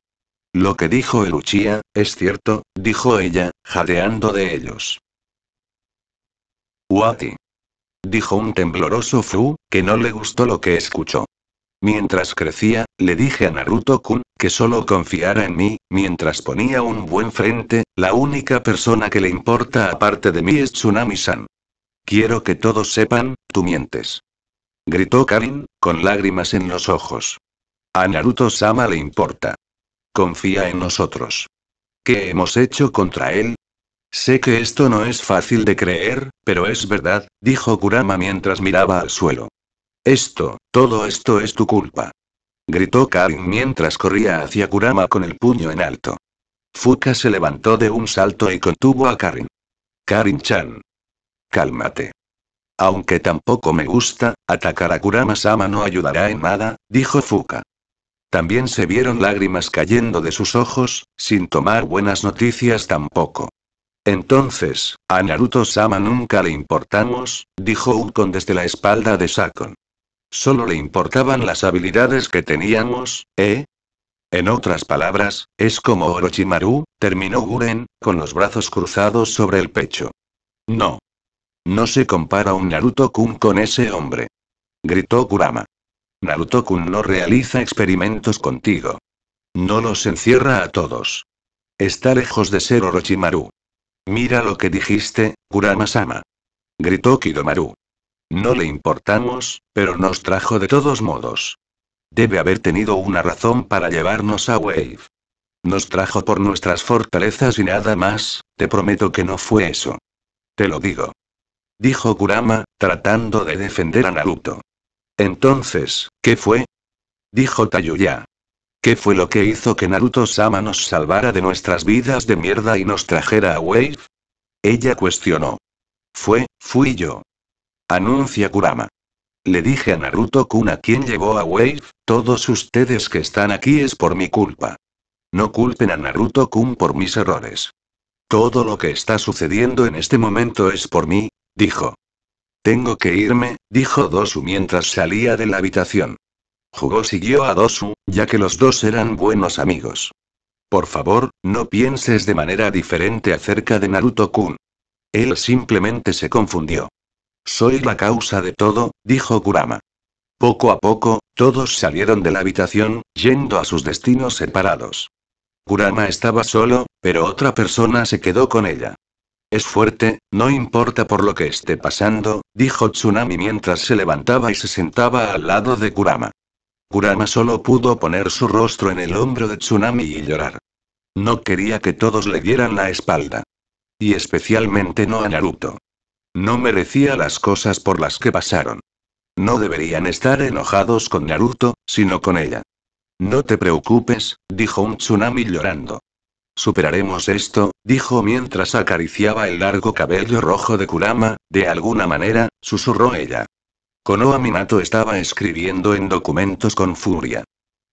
Lo que dijo el Uchiha, es cierto, dijo ella, jadeando de ellos. Wati. Dijo un tembloroso Fu, que no le gustó lo que escuchó. Mientras crecía, le dije a Naruto-kun, que solo confiara en mí, mientras ponía un buen frente, la única persona que le importa aparte de mí es Tsunami-san. Quiero que todos sepan, tú mientes. Gritó Karin, con lágrimas en los ojos. A Naruto-sama le importa. Confía en nosotros. ¿Qué hemos hecho contra él? Sé que esto no es fácil de creer, pero es verdad, dijo Kurama mientras miraba al suelo. Esto, todo esto es tu culpa. Gritó Karin mientras corría hacia Kurama con el puño en alto. Fuka se levantó de un salto y contuvo a Karin. Karin-chan. Cálmate. Aunque tampoco me gusta, atacar a Kurama-sama no ayudará en nada, dijo Fuka. También se vieron lágrimas cayendo de sus ojos, sin tomar buenas noticias tampoco. Entonces, a Naruto-sama nunca le importamos, dijo Ukon desde la espalda de Sakon. Solo le importaban las habilidades que teníamos, ¿eh? En otras palabras, es como Orochimaru, terminó Guren, con los brazos cruzados sobre el pecho. No. No se compara un Naruto-kun con ese hombre. Gritó Kurama. Naruto-kun no realiza experimentos contigo. No los encierra a todos. Está lejos de ser Orochimaru. Mira lo que dijiste, Kurama-sama. Gritó Kidomaru. No le importamos, pero nos trajo de todos modos. Debe haber tenido una razón para llevarnos a Wave. Nos trajo por nuestras fortalezas y nada más, te prometo que no fue eso. Te lo digo. Dijo Kurama, tratando de defender a Naruto. Entonces, ¿qué fue? Dijo Tayuya. ¿Qué fue lo que hizo que Naruto-sama nos salvara de nuestras vidas de mierda y nos trajera a Wave? Ella cuestionó. Fue, fui yo. Anuncia Kurama. Le dije a Naruto Kun a quien llevó a Wave, todos ustedes que están aquí es por mi culpa. No culpen a Naruto Kun por mis errores. Todo lo que está sucediendo en este momento es por mí, dijo. Tengo que irme, dijo Dosu mientras salía de la habitación. Jugó siguió a Dosu, ya que los dos eran buenos amigos. Por favor, no pienses de manera diferente acerca de Naruto-kun. Él simplemente se confundió. Soy la causa de todo, dijo Kurama. Poco a poco, todos salieron de la habitación, yendo a sus destinos separados. Kurama estaba solo, pero otra persona se quedó con ella. Es fuerte, no importa por lo que esté pasando, dijo Tsunami mientras se levantaba y se sentaba al lado de Kurama. Kurama solo pudo poner su rostro en el hombro de Tsunami y llorar. No quería que todos le dieran la espalda. Y especialmente no a Naruto. No merecía las cosas por las que pasaron. No deberían estar enojados con Naruto, sino con ella. No te preocupes, dijo un tsunami llorando. Superaremos esto, dijo mientras acariciaba el largo cabello rojo de Kurama, de alguna manera, susurró ella. Konoha Minato estaba escribiendo en documentos con furia.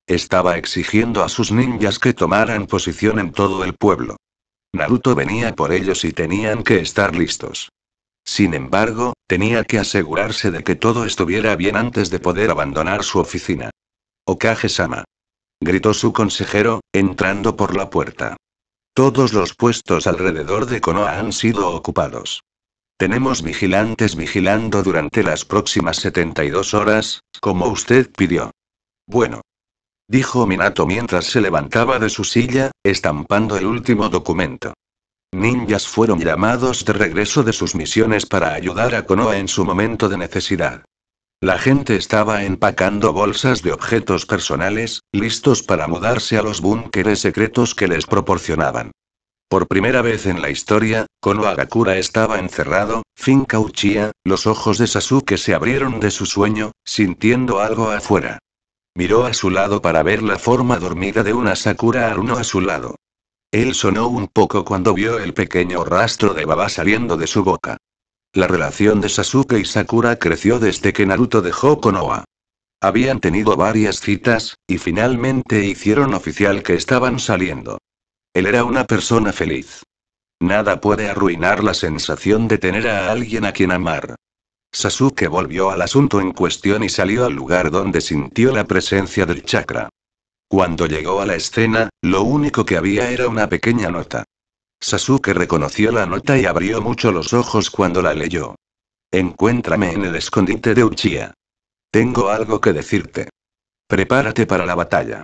Estaba exigiendo a sus ninjas que tomaran posición en todo el pueblo. Naruto venía por ellos y tenían que estar listos. Sin embargo, tenía que asegurarse de que todo estuviera bien antes de poder abandonar su oficina. Okage-sama. Gritó su consejero, entrando por la puerta. Todos los puestos alrededor de Konoha han sido ocupados. Tenemos vigilantes vigilando durante las próximas 72 horas, como usted pidió. Bueno. Dijo Minato mientras se levantaba de su silla, estampando el último documento ninjas fueron llamados de regreso de sus misiones para ayudar a Konoha en su momento de necesidad. La gente estaba empacando bolsas de objetos personales, listos para mudarse a los búnkeres secretos que les proporcionaban. Por primera vez en la historia, Gakura estaba encerrado, finca Uchiha, los ojos de Sasuke se abrieron de su sueño, sintiendo algo afuera. Miró a su lado para ver la forma dormida de una Sakura Aruno a su lado. Él sonó un poco cuando vio el pequeño rastro de baba saliendo de su boca. La relación de Sasuke y Sakura creció desde que Naruto dejó Konoha. Habían tenido varias citas, y finalmente hicieron oficial que estaban saliendo. Él era una persona feliz. Nada puede arruinar la sensación de tener a alguien a quien amar. Sasuke volvió al asunto en cuestión y salió al lugar donde sintió la presencia del chakra. Cuando llegó a la escena, lo único que había era una pequeña nota. Sasuke reconoció la nota y abrió mucho los ojos cuando la leyó. Encuéntrame en el escondite de Uchiha. Tengo algo que decirte. Prepárate para la batalla.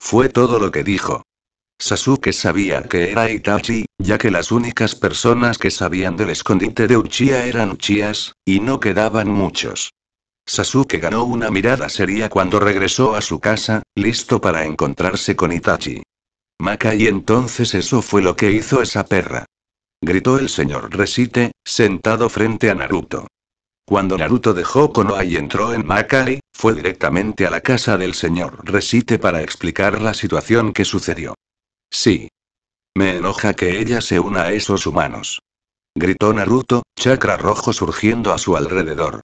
Fue todo lo que dijo. Sasuke sabía que era Itachi, ya que las únicas personas que sabían del escondite de Uchiha eran Uchihas, y no quedaban muchos. Sasuke ganó una mirada seria cuando regresó a su casa, listo para encontrarse con Itachi. Makai entonces eso fue lo que hizo esa perra. Gritó el señor Resite, sentado frente a Naruto. Cuando Naruto dejó Konoha y entró en Makai, fue directamente a la casa del señor Resite para explicar la situación que sucedió. Sí. Me enoja que ella se una a esos humanos. Gritó Naruto, chakra rojo surgiendo a su alrededor.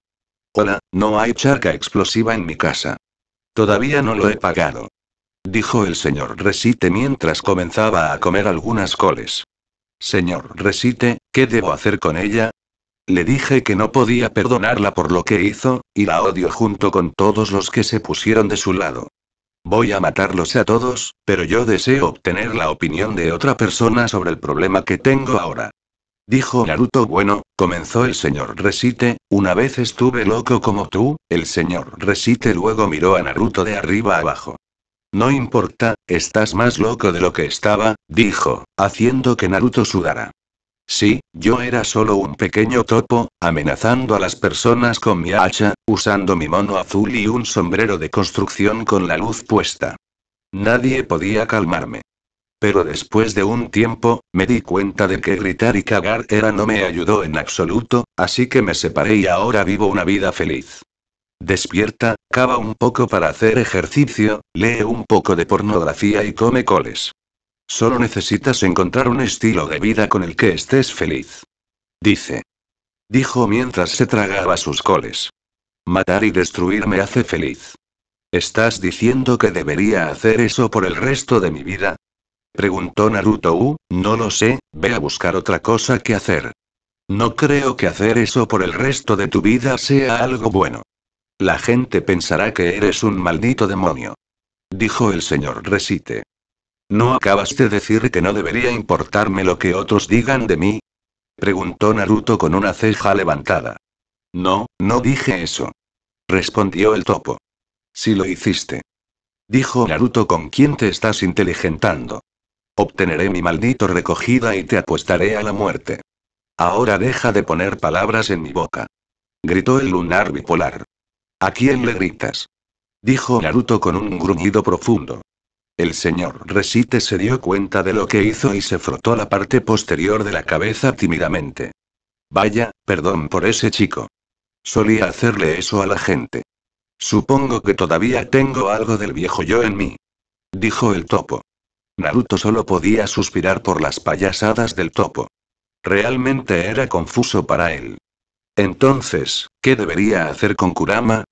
Hola, no hay charca explosiva en mi casa. Todavía no lo he pagado. Dijo el señor Resite mientras comenzaba a comer algunas coles. Señor Resite, ¿qué debo hacer con ella? Le dije que no podía perdonarla por lo que hizo, y la odio junto con todos los que se pusieron de su lado. Voy a matarlos a todos, pero yo deseo obtener la opinión de otra persona sobre el problema que tengo ahora. Dijo Naruto. Bueno, comenzó el señor Resite, una vez estuve loco como tú, el señor Resite luego miró a Naruto de arriba abajo. No importa, estás más loco de lo que estaba, dijo, haciendo que Naruto sudara. Sí, yo era solo un pequeño topo, amenazando a las personas con mi hacha, usando mi mono azul y un sombrero de construcción con la luz puesta. Nadie podía calmarme pero después de un tiempo, me di cuenta de que gritar y cagar era no me ayudó en absoluto, así que me separé y ahora vivo una vida feliz. Despierta, cava un poco para hacer ejercicio, lee un poco de pornografía y come coles. Solo necesitas encontrar un estilo de vida con el que estés feliz. Dice. Dijo mientras se tragaba sus coles. Matar y destruir me hace feliz. ¿Estás diciendo que debería hacer eso por el resto de mi vida? Preguntó Naruto. Uh, no lo sé, ve a buscar otra cosa que hacer. No creo que hacer eso por el resto de tu vida sea algo bueno. La gente pensará que eres un maldito demonio. Dijo el señor Resite. ¿No acabas de decir que no debería importarme lo que otros digan de mí? Preguntó Naruto con una ceja levantada. No, no dije eso. Respondió el topo. Si lo hiciste. Dijo Naruto con quién te estás inteligentando. Obteneré mi maldito recogida y te apuestaré a la muerte. Ahora deja de poner palabras en mi boca. Gritó el lunar bipolar. ¿A quién le gritas? Dijo Naruto con un gruñido profundo. El señor Resite se dio cuenta de lo que hizo y se frotó la parte posterior de la cabeza tímidamente. Vaya, perdón por ese chico. Solía hacerle eso a la gente. Supongo que todavía tengo algo del viejo yo en mí. Dijo el topo. Naruto solo podía suspirar por las payasadas del topo. Realmente era confuso para él. Entonces, ¿qué debería hacer con Kurama?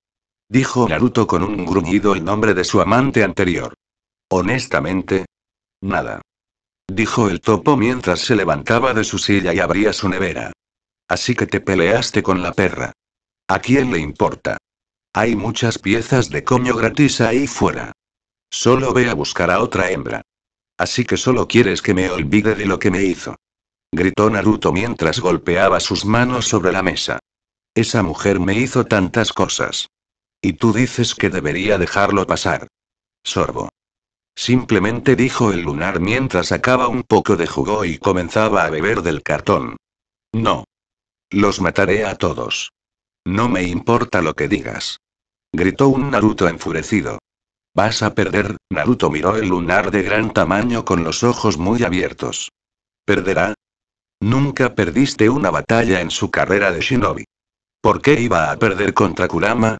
Dijo Naruto con un gruñido el nombre de su amante anterior. Honestamente, nada. Dijo el topo mientras se levantaba de su silla y abría su nevera. Así que te peleaste con la perra. ¿A quién le importa? Hay muchas piezas de coño gratis ahí fuera. Solo ve a buscar a otra hembra. Así que solo quieres que me olvide de lo que me hizo. Gritó Naruto mientras golpeaba sus manos sobre la mesa. Esa mujer me hizo tantas cosas. Y tú dices que debería dejarlo pasar. Sorbo. Simplemente dijo el lunar mientras sacaba un poco de jugo y comenzaba a beber del cartón. No. Los mataré a todos. No me importa lo que digas. Gritó un Naruto enfurecido. Vas a perder, Naruto miró el lunar de gran tamaño con los ojos muy abiertos. ¿Perderá? Nunca perdiste una batalla en su carrera de shinobi. ¿Por qué iba a perder contra Kurama?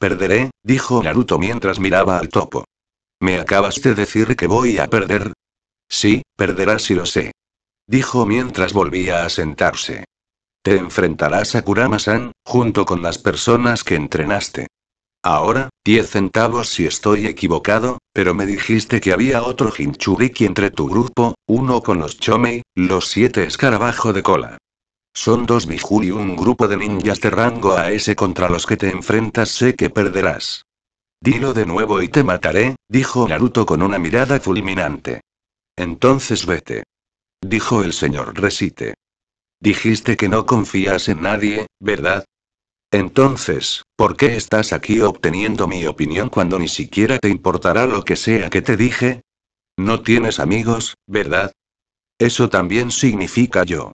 Perderé, dijo Naruto mientras miraba al topo. ¿Me acabas de decir que voy a perder? Sí, perderás si lo sé. Dijo mientras volvía a sentarse. Te enfrentarás a Kurama-san, junto con las personas que entrenaste. Ahora, 10 centavos si estoy equivocado, pero me dijiste que había otro Hinchuriki entre tu grupo, uno con los Chomei, los siete escarabajo de cola. Son dos Miju y un grupo de ninjas de rango AS contra los que te enfrentas sé que perderás. Dilo de nuevo y te mataré, dijo Naruto con una mirada fulminante. Entonces vete. Dijo el señor Resite. Dijiste que no confías en nadie, ¿verdad? Entonces, ¿Por qué estás aquí obteniendo mi opinión cuando ni siquiera te importará lo que sea que te dije? No tienes amigos, ¿verdad? Eso también significa yo.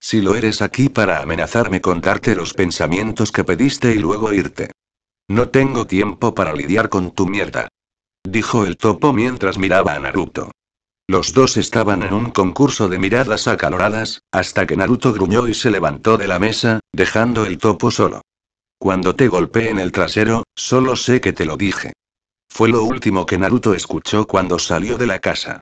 Si lo eres aquí para amenazarme contarte los pensamientos que pediste y luego irte. No tengo tiempo para lidiar con tu mierda. Dijo el topo mientras miraba a Naruto. Los dos estaban en un concurso de miradas acaloradas, hasta que Naruto gruñó y se levantó de la mesa, dejando el topo solo. Cuando te golpeé en el trasero, solo sé que te lo dije. Fue lo último que Naruto escuchó cuando salió de la casa.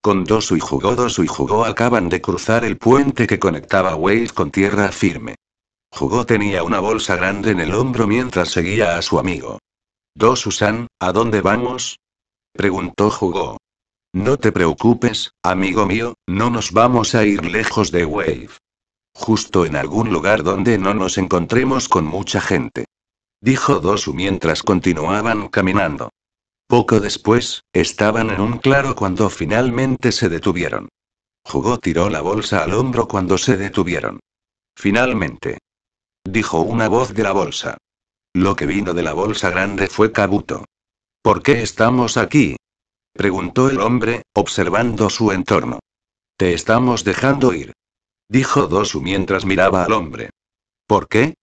Con Dosu y Jugó Dosu y Jugó acaban de cruzar el puente que conectaba Wave con tierra firme. Jugó tenía una bolsa grande en el hombro mientras seguía a su amigo. Dosu-san, ¿a dónde vamos? Preguntó Jugó. No te preocupes, amigo mío, no nos vamos a ir lejos de Wave. Justo en algún lugar donde no nos encontremos con mucha gente. Dijo Dosu mientras continuaban caminando. Poco después, estaban en un claro cuando finalmente se detuvieron. Jugó tiró la bolsa al hombro cuando se detuvieron. Finalmente. Dijo una voz de la bolsa. Lo que vino de la bolsa grande fue Kabuto. ¿Por qué estamos aquí? Preguntó el hombre, observando su entorno. Te estamos dejando ir dijo Dosu mientras miraba al hombre. ¿Por qué?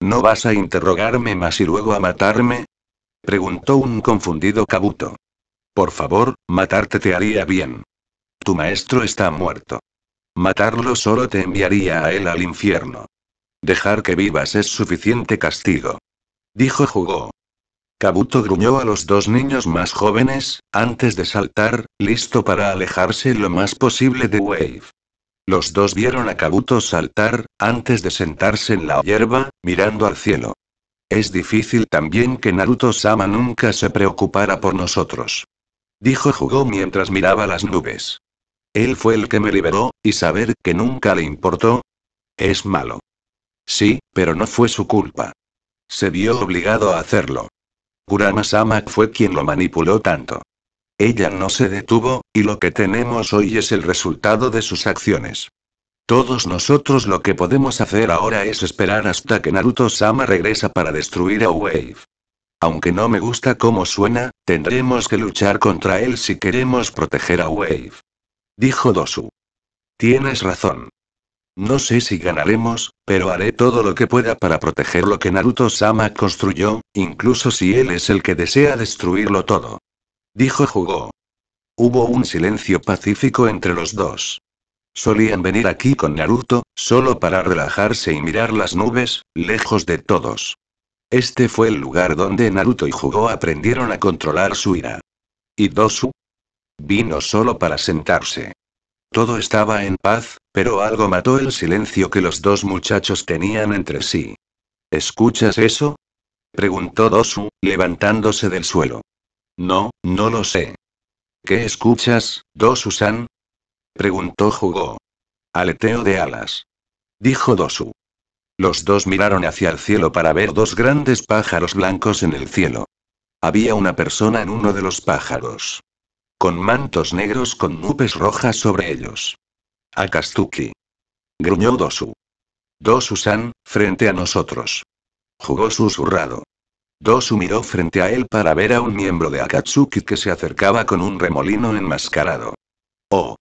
¿No vas a interrogarme más y luego a matarme? preguntó un confundido Kabuto. Por favor, matarte te haría bien. Tu maestro está muerto. Matarlo solo te enviaría a él al infierno. Dejar que vivas es suficiente castigo. Dijo jugo Kabuto gruñó a los dos niños más jóvenes, antes de saltar, listo para alejarse lo más posible de Wave. Los dos vieron a Kabuto saltar, antes de sentarse en la hierba, mirando al cielo. Es difícil también que Naruto-sama nunca se preocupara por nosotros. Dijo Jugo mientras miraba las nubes. Él fue el que me liberó, y saber que nunca le importó. Es malo. Sí, pero no fue su culpa. Se vio obligado a hacerlo. Kurama-sama fue quien lo manipuló tanto. Ella no se detuvo, y lo que tenemos hoy es el resultado de sus acciones. Todos nosotros lo que podemos hacer ahora es esperar hasta que Naruto-sama regresa para destruir a Wave. Aunque no me gusta cómo suena, tendremos que luchar contra él si queremos proteger a Wave. Dijo Dosu. Tienes razón. No sé si ganaremos, pero haré todo lo que pueda para proteger lo que Naruto-sama construyó, incluso si él es el que desea destruirlo todo. Dijo Jugó. Hubo un silencio pacífico entre los dos. Solían venir aquí con Naruto, solo para relajarse y mirar las nubes, lejos de todos. Este fue el lugar donde Naruto y Jugó aprendieron a controlar su ira. ¿Y Dosu? Vino solo para sentarse. Todo estaba en paz, pero algo mató el silencio que los dos muchachos tenían entre sí. ¿Escuchas eso? preguntó Dosu, levantándose del suelo. No, no lo sé. ¿Qué escuchas, dosu Susan? preguntó Jugo. Aleteo de alas. Dijo Dosu. Los dos miraron hacia el cielo para ver dos grandes pájaros blancos en el cielo. Había una persona en uno de los pájaros. Con mantos negros con nubes rojas sobre ellos. Akastuki. Gruñó Dosu. Dosu-san, frente a nosotros. Jugó susurrado. Dosu miró frente a él para ver a un miembro de Akatsuki que se acercaba con un remolino enmascarado. Oh.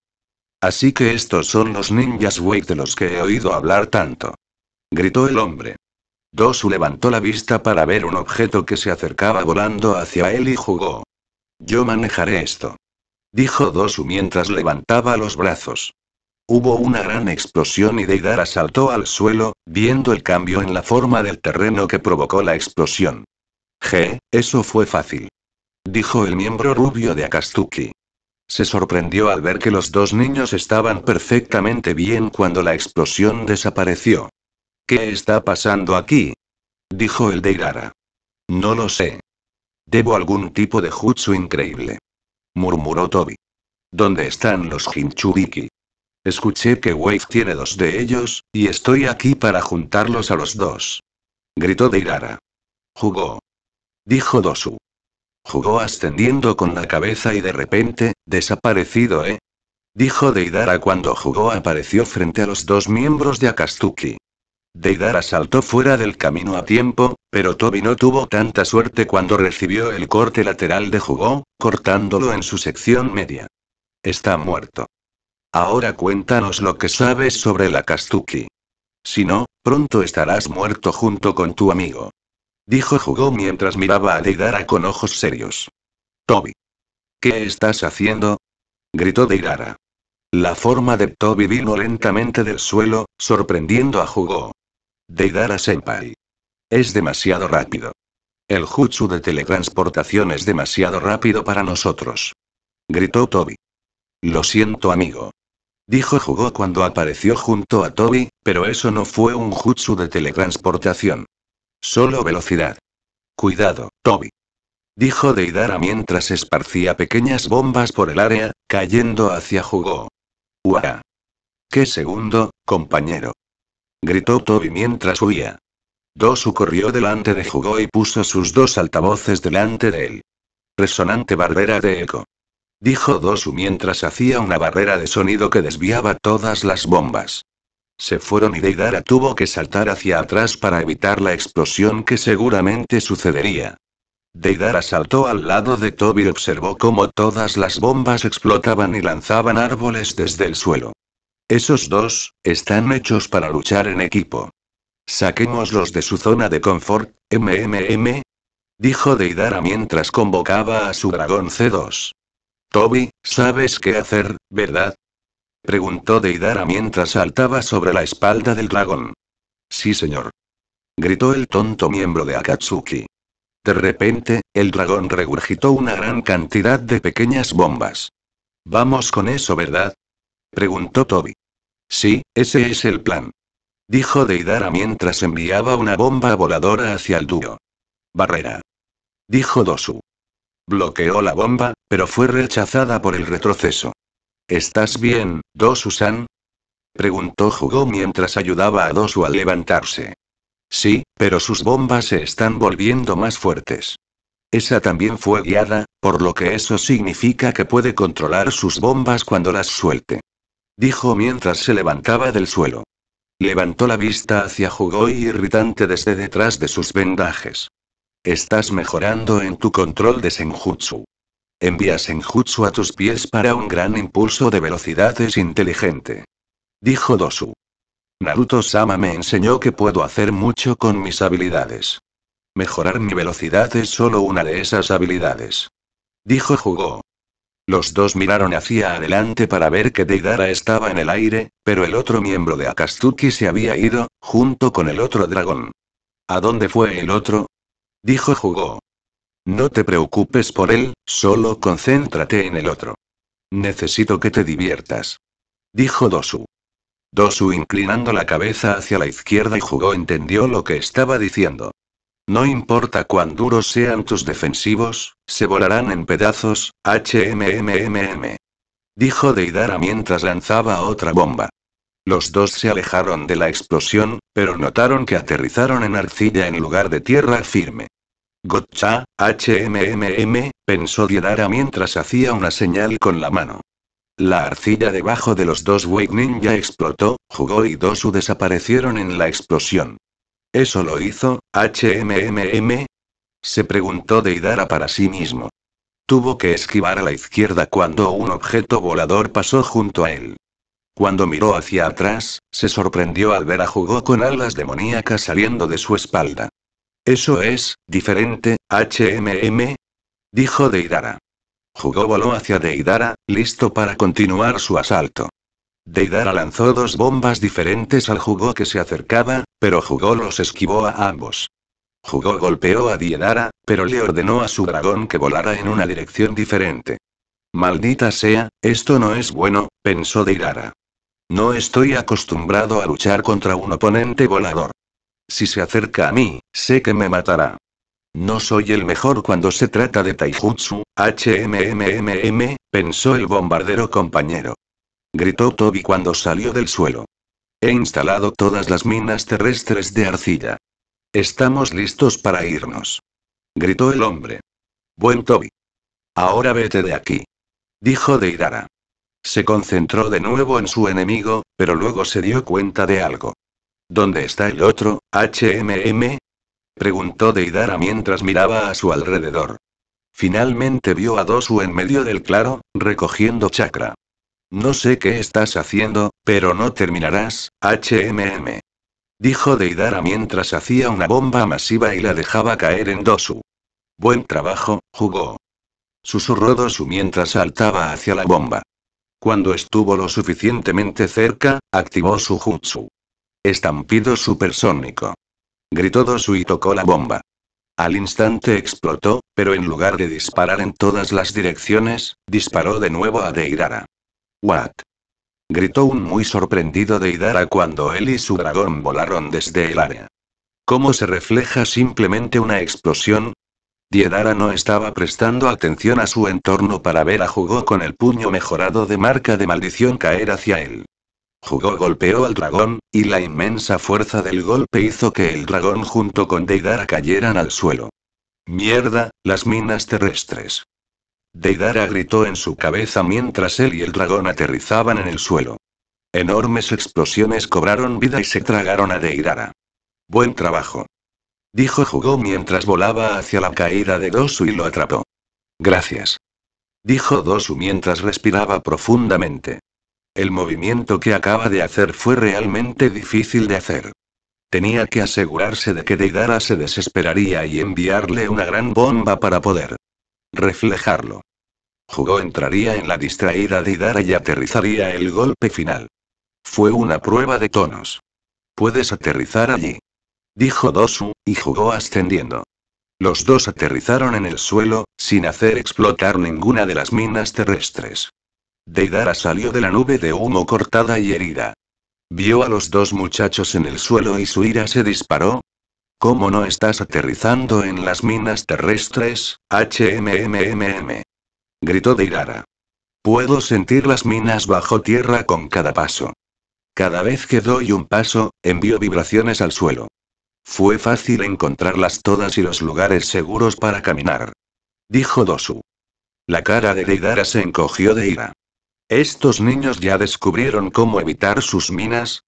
Así que estos son los ninjas Wake de los que he oído hablar tanto. Gritó el hombre. Dosu levantó la vista para ver un objeto que se acercaba volando hacia él y jugó. Yo manejaré esto. Dijo Dosu mientras levantaba los brazos. Hubo una gran explosión y Deidara saltó al suelo, viendo el cambio en la forma del terreno que provocó la explosión. Je, eso fue fácil. Dijo el miembro rubio de Akastuki. Se sorprendió al ver que los dos niños estaban perfectamente bien cuando la explosión desapareció. ¿Qué está pasando aquí? Dijo el de No lo sé. Debo algún tipo de jutsu increíble. Murmuró Toby. ¿Dónde están los Hinchuriki? Escuché que Wave tiene dos de ellos, y estoy aquí para juntarlos a los dos. Gritó Deirara. Jugó dijo Dosu. Jugó ascendiendo con la cabeza y de repente, desaparecido, ¿eh? Dijo Deidara cuando jugó apareció frente a los dos miembros de Akastuki. Deidara saltó fuera del camino a tiempo, pero Toby no tuvo tanta suerte cuando recibió el corte lateral de Jugó, cortándolo en su sección media. Está muerto. Ahora cuéntanos lo que sabes sobre la Akastuki. Si no, pronto estarás muerto junto con tu amigo dijo Jugó mientras miraba a Deidara con ojos serios. Toby. ¿Qué estás haciendo? gritó Deidara. La forma de Toby vino lentamente del suelo, sorprendiendo a Jugó. Deidara Senpai. Es demasiado rápido. El jutsu de teletransportación es demasiado rápido para nosotros. Gritó Toby. Lo siento, amigo. Dijo Jugó cuando apareció junto a Toby, pero eso no fue un jutsu de teletransportación. Solo velocidad. Cuidado, Toby. Dijo Deidara mientras esparcía pequeñas bombas por el área, cayendo hacia Jugó. ¡Uah! ¡Qué segundo, compañero! Gritó Toby mientras huía. Dosu corrió delante de Jugó y puso sus dos altavoces delante de él. Resonante barrera de eco. Dijo Dosu mientras hacía una barrera de sonido que desviaba todas las bombas. Se fueron y Deidara tuvo que saltar hacia atrás para evitar la explosión que seguramente sucedería. Deidara saltó al lado de Toby y observó cómo todas las bombas explotaban y lanzaban árboles desde el suelo. Esos dos, están hechos para luchar en equipo. Saquémoslos de su zona de confort, MMM. Dijo Deidara mientras convocaba a su dragón C2. Toby, sabes qué hacer, ¿verdad? preguntó Deidara mientras saltaba sobre la espalda del dragón. Sí, señor. Gritó el tonto miembro de Akatsuki. De repente, el dragón regurgitó una gran cantidad de pequeñas bombas. Vamos con eso, ¿verdad? Preguntó Toby. Sí, ese es el plan. Dijo Deidara mientras enviaba una bomba voladora hacia el dúo. Barrera. Dijo Dosu. Bloqueó la bomba, pero fue rechazada por el retroceso. ¿Estás bien, Dosu-san? Preguntó Jugó mientras ayudaba a Dosu a levantarse. Sí, pero sus bombas se están volviendo más fuertes. Esa también fue guiada, por lo que eso significa que puede controlar sus bombas cuando las suelte. Dijo mientras se levantaba del suelo. Levantó la vista hacia y irritante desde detrás de sus vendajes. Estás mejorando en tu control de Senjutsu. Envías enjutsu a tus pies para un gran impulso de velocidad es inteligente. Dijo Dosu. Naruto-sama me enseñó que puedo hacer mucho con mis habilidades. Mejorar mi velocidad es solo una de esas habilidades. Dijo Jugo. Los dos miraron hacia adelante para ver que Deidara estaba en el aire, pero el otro miembro de Akatsuki se había ido, junto con el otro dragón. ¿A dónde fue el otro? Dijo Jugo. No te preocupes por él, solo concéntrate en el otro. Necesito que te diviertas. Dijo Dosu. Dosu inclinando la cabeza hacia la izquierda y jugó entendió lo que estaba diciendo. No importa cuán duros sean tus defensivos, se volarán en pedazos, HMMMM. Dijo Deidara mientras lanzaba otra bomba. Los dos se alejaron de la explosión, pero notaron que aterrizaron en arcilla en lugar de tierra firme. Gotcha, HMMM, pensó deidara mientras hacía una señal con la mano. La arcilla debajo de los dos Wake Ninja explotó, jugó y Dosu desaparecieron en la explosión. ¿Eso lo hizo, HMMM? Se preguntó Deidara para sí mismo. Tuvo que esquivar a la izquierda cuando un objeto volador pasó junto a él. Cuando miró hacia atrás, se sorprendió al ver a Jugó con alas demoníacas saliendo de su espalda. Eso es, diferente, HMM. Dijo Deidara. Jugó voló hacia Deidara, listo para continuar su asalto. Deidara lanzó dos bombas diferentes al jugo que se acercaba, pero Jugó los esquivó a ambos. Jugó golpeó a Deidara, pero le ordenó a su dragón que volara en una dirección diferente. Maldita sea, esto no es bueno, pensó Deidara. No estoy acostumbrado a luchar contra un oponente volador. Si se acerca a mí, sé que me matará. No soy el mejor cuando se trata de taijutsu, HMMMM, pensó el bombardero compañero. Gritó Toby cuando salió del suelo. He instalado todas las minas terrestres de arcilla. Estamos listos para irnos. Gritó el hombre. Buen Toby. Ahora vete de aquí. Dijo Deidara. Se concentró de nuevo en su enemigo, pero luego se dio cuenta de algo. ¿Dónde está el otro, HMM? preguntó Deidara mientras miraba a su alrededor. Finalmente vio a Dosu en medio del claro, recogiendo chakra. No sé qué estás haciendo, pero no terminarás, HMM. Dijo Deidara mientras hacía una bomba masiva y la dejaba caer en Dosu. Buen trabajo, jugó. Susurró Dosu mientras saltaba hacia la bomba. Cuando estuvo lo suficientemente cerca, activó su jutsu. Estampido supersónico. Gritó Dosu y tocó la bomba. Al instante explotó, pero en lugar de disparar en todas las direcciones, disparó de nuevo a Deidara. ¿What? Gritó un muy sorprendido Deidara cuando él y su dragón volaron desde el área. ¿Cómo se refleja simplemente una explosión? Deidara no estaba prestando atención a su entorno para ver a jugó con el puño mejorado de marca de maldición caer hacia él. Jugó golpeó al dragón, y la inmensa fuerza del golpe hizo que el dragón junto con Deidara cayeran al suelo. Mierda, las minas terrestres. Deidara gritó en su cabeza mientras él y el dragón aterrizaban en el suelo. Enormes explosiones cobraron vida y se tragaron a Deidara. Buen trabajo. Dijo Jugó mientras volaba hacia la caída de Dosu y lo atrapó. Gracias. Dijo Dosu mientras respiraba profundamente. El movimiento que acaba de hacer fue realmente difícil de hacer. Tenía que asegurarse de que Deidara se desesperaría y enviarle una gran bomba para poder reflejarlo. Jugó entraría en la distraída Deidara y aterrizaría el golpe final. Fue una prueba de tonos. Puedes aterrizar allí. Dijo Dosu, y jugó ascendiendo. Los dos aterrizaron en el suelo, sin hacer explotar ninguna de las minas terrestres. Deidara salió de la nube de humo cortada y herida. Vio a los dos muchachos en el suelo y su ira se disparó. ¿Cómo no estás aterrizando en las minas terrestres, HMMMM? Gritó Deidara. Puedo sentir las minas bajo tierra con cada paso. Cada vez que doy un paso, envío vibraciones al suelo. Fue fácil encontrarlas todas y los lugares seguros para caminar. Dijo Dosu. La cara de Deidara se encogió de ira. ¿Estos niños ya descubrieron cómo evitar sus minas?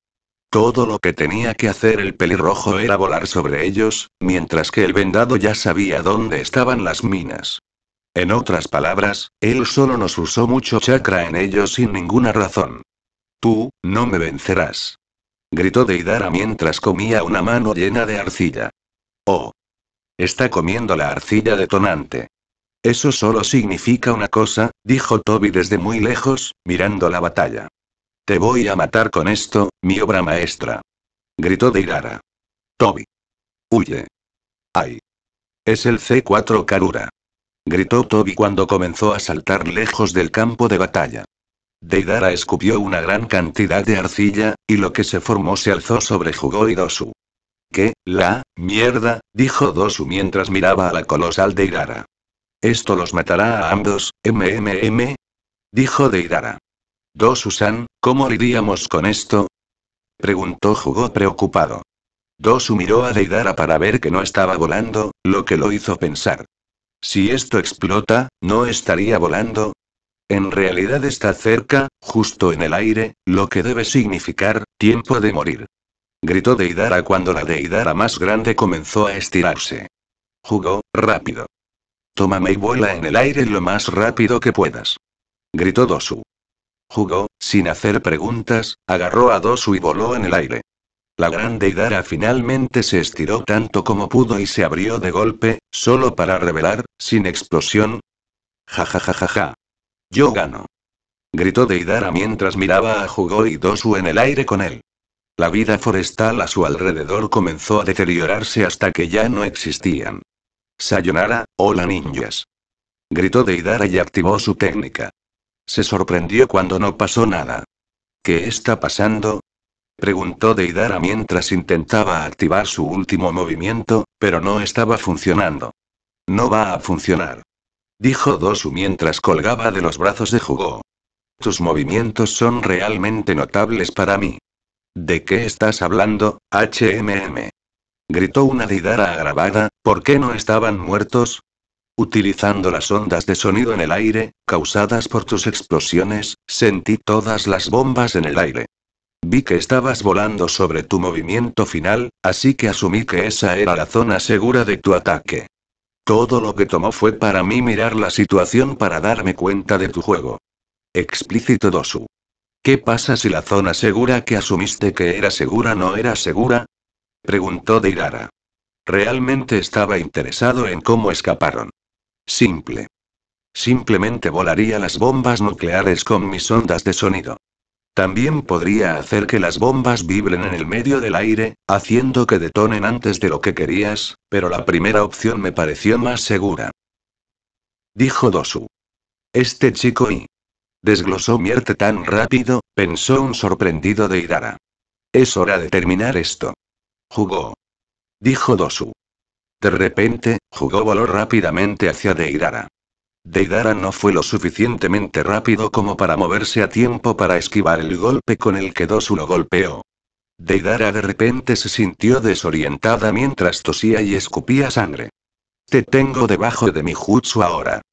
Todo lo que tenía que hacer el pelirrojo era volar sobre ellos, mientras que el vendado ya sabía dónde estaban las minas. En otras palabras, él solo nos usó mucho chakra en ellos sin ninguna razón. Tú, no me vencerás. Gritó Deidara mientras comía una mano llena de arcilla. Oh. Está comiendo la arcilla detonante. Eso solo significa una cosa, dijo Toby desde muy lejos, mirando la batalla. Te voy a matar con esto, mi obra maestra. Gritó Deidara. Toby. Huye. ¡Ay! Es el C4 Karura. Gritó Toby cuando comenzó a saltar lejos del campo de batalla. Deidara escupió una gran cantidad de arcilla, y lo que se formó se alzó sobre y Dosu. ¿Qué, la, mierda? dijo Dosu mientras miraba a la colosal Deidara. Esto los matará a ambos, MMM. Dijo Deidara. Dos Usan, ¿cómo iríamos con esto? Preguntó Jugo preocupado. Dosu miró a Deidara para ver que no estaba volando, lo que lo hizo pensar. Si esto explota, ¿no estaría volando? En realidad está cerca, justo en el aire, lo que debe significar, tiempo de morir. Gritó Deidara cuando la Deidara más grande comenzó a estirarse. Jugó, rápido. Tómame y vuela en el aire lo más rápido que puedas. Gritó Dosu. Jugó, sin hacer preguntas, agarró a Dosu y voló en el aire. La grande Hidara finalmente se estiró tanto como pudo y se abrió de golpe, solo para revelar, sin explosión. Ja ja ja ja ja. Yo gano. Gritó Deidara mientras miraba a Jugó y Dosu en el aire con él. La vida forestal a su alrededor comenzó a deteriorarse hasta que ya no existían. Sayonara, hola ninjas. Gritó Deidara y activó su técnica. Se sorprendió cuando no pasó nada. ¿Qué está pasando? Preguntó Deidara mientras intentaba activar su último movimiento, pero no estaba funcionando. No va a funcionar. Dijo Dosu mientras colgaba de los brazos de Jugo. Tus movimientos son realmente notables para mí. ¿De qué estás hablando, HMM? gritó una didara agravada, ¿por qué no estaban muertos? Utilizando las ondas de sonido en el aire, causadas por tus explosiones, sentí todas las bombas en el aire. Vi que estabas volando sobre tu movimiento final, así que asumí que esa era la zona segura de tu ataque. Todo lo que tomó fue para mí mirar la situación para darme cuenta de tu juego. Explícito Dosu. ¿Qué pasa si la zona segura que asumiste que era segura no era segura? preguntó Deirara. Realmente estaba interesado en cómo escaparon. Simple. Simplemente volaría las bombas nucleares con mis ondas de sonido. También podría hacer que las bombas vibren en el medio del aire, haciendo que detonen antes de lo que querías, pero la primera opción me pareció más segura. Dijo Dosu. Este chico y... Desglosó Mierte tan rápido, pensó un sorprendido de Es hora de terminar esto. Jugó. Dijo Dosu. De repente, jugó voló rápidamente hacia Deidara. Deidara no fue lo suficientemente rápido como para moverse a tiempo para esquivar el golpe con el que Dosu lo golpeó. Deidara de repente se sintió desorientada mientras tosía y escupía sangre. Te tengo debajo de mi jutsu ahora.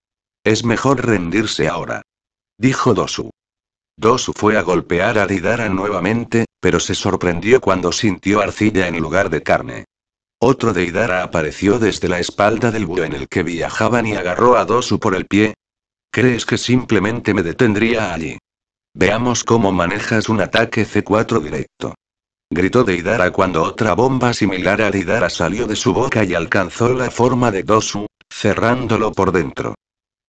Es mejor rendirse ahora. Dijo Dosu. Dosu fue a golpear a Deidara nuevamente, pero se sorprendió cuando sintió arcilla en lugar de carne. Otro deidara apareció desde la espalda del búho en el que viajaban y agarró a Dosu por el pie. ¿Crees que simplemente me detendría allí? Veamos cómo manejas un ataque C4 directo. Gritó Deidara cuando otra bomba similar a Deidara salió de su boca y alcanzó la forma de Dosu, cerrándolo por dentro.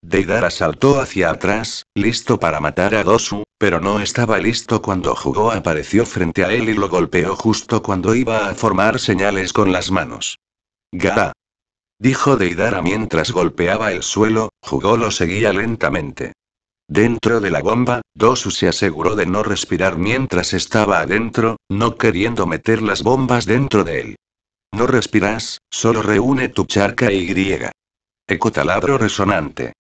Deidara saltó hacia atrás, listo para matar a Dosu, pero no estaba listo cuando Jugo apareció frente a él y lo golpeó justo cuando iba a formar señales con las manos. Gara, Dijo Deidara mientras golpeaba el suelo, Jugo lo seguía lentamente. Dentro de la bomba, Dosu se aseguró de no respirar mientras estaba adentro, no queriendo meter las bombas dentro de él. No respiras, solo reúne tu charca y griega. Ecotalabro resonante.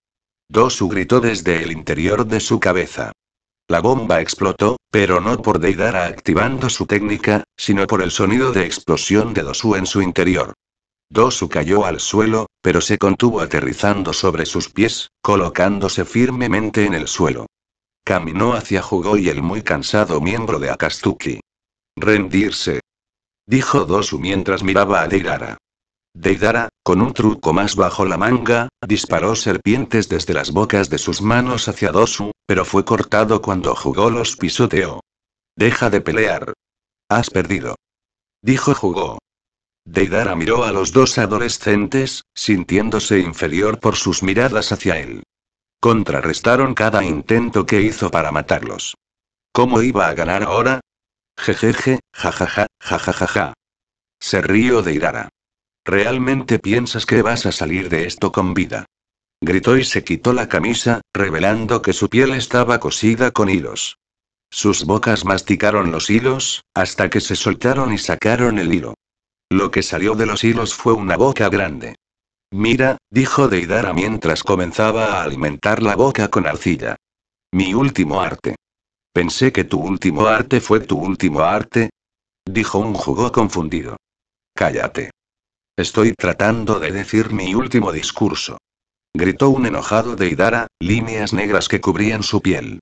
Dosu gritó desde el interior de su cabeza. La bomba explotó, pero no por Deidara activando su técnica, sino por el sonido de explosión de Dosu en su interior. Dosu cayó al suelo, pero se contuvo aterrizando sobre sus pies, colocándose firmemente en el suelo. Caminó hacia Jugo y el muy cansado miembro de Akastuki. Rendirse. Dijo Dosu mientras miraba a Deidara. Deidara, con un truco más bajo la manga, disparó serpientes desde las bocas de sus manos hacia Dosu, pero fue cortado cuando jugó los pisoteó. Deja de pelear. Has perdido. Dijo jugó. Deidara miró a los dos adolescentes, sintiéndose inferior por sus miradas hacia él. Contrarrestaron cada intento que hizo para matarlos. ¿Cómo iba a ganar ahora? Jejeje, jajaja, jajajaja. Se rió Deidara. ¿Realmente piensas que vas a salir de esto con vida? Gritó y se quitó la camisa, revelando que su piel estaba cosida con hilos. Sus bocas masticaron los hilos, hasta que se soltaron y sacaron el hilo. Lo que salió de los hilos fue una boca grande. Mira, dijo Deidara mientras comenzaba a alimentar la boca con arcilla. Mi último arte. Pensé que tu último arte fue tu último arte. Dijo un jugo confundido. Cállate. Estoy tratando de decir mi último discurso. Gritó un enojado Deidara, líneas negras que cubrían su piel.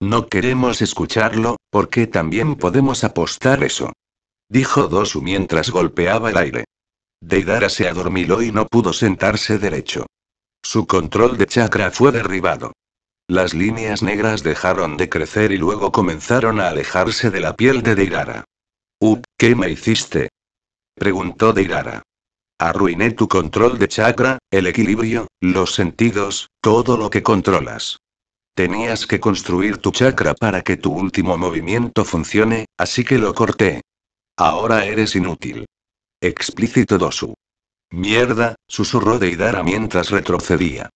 No queremos escucharlo, porque también podemos apostar eso. Dijo Dosu mientras golpeaba el aire. Deidara se adormiló y no pudo sentarse derecho. Su control de chakra fue derribado. Las líneas negras dejaron de crecer y luego comenzaron a alejarse de la piel de Deidara. Uh, ¿qué me hiciste? Preguntó Deidara. Arruiné tu control de chakra, el equilibrio, los sentidos, todo lo que controlas. Tenías que construir tu chakra para que tu último movimiento funcione, así que lo corté. Ahora eres inútil. Explícito Dosu. Mierda, susurró Deidara mientras retrocedía.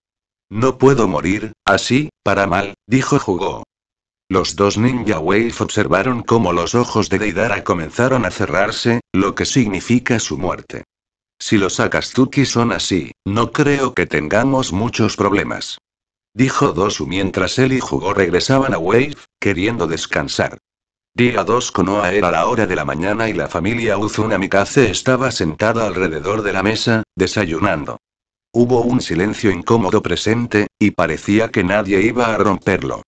No puedo morir, así, para mal, dijo jugo. Los dos ninja wave observaron cómo los ojos de Deidara comenzaron a cerrarse, lo que significa su muerte. Si los Akatsuki son así, no creo que tengamos muchos problemas. Dijo Dosu mientras él y Jugo regresaban a Wave, queriendo descansar. Día 2 Konoha era la hora de la mañana y la familia Uzuna estaba sentada alrededor de la mesa, desayunando. Hubo un silencio incómodo presente, y parecía que nadie iba a romperlo.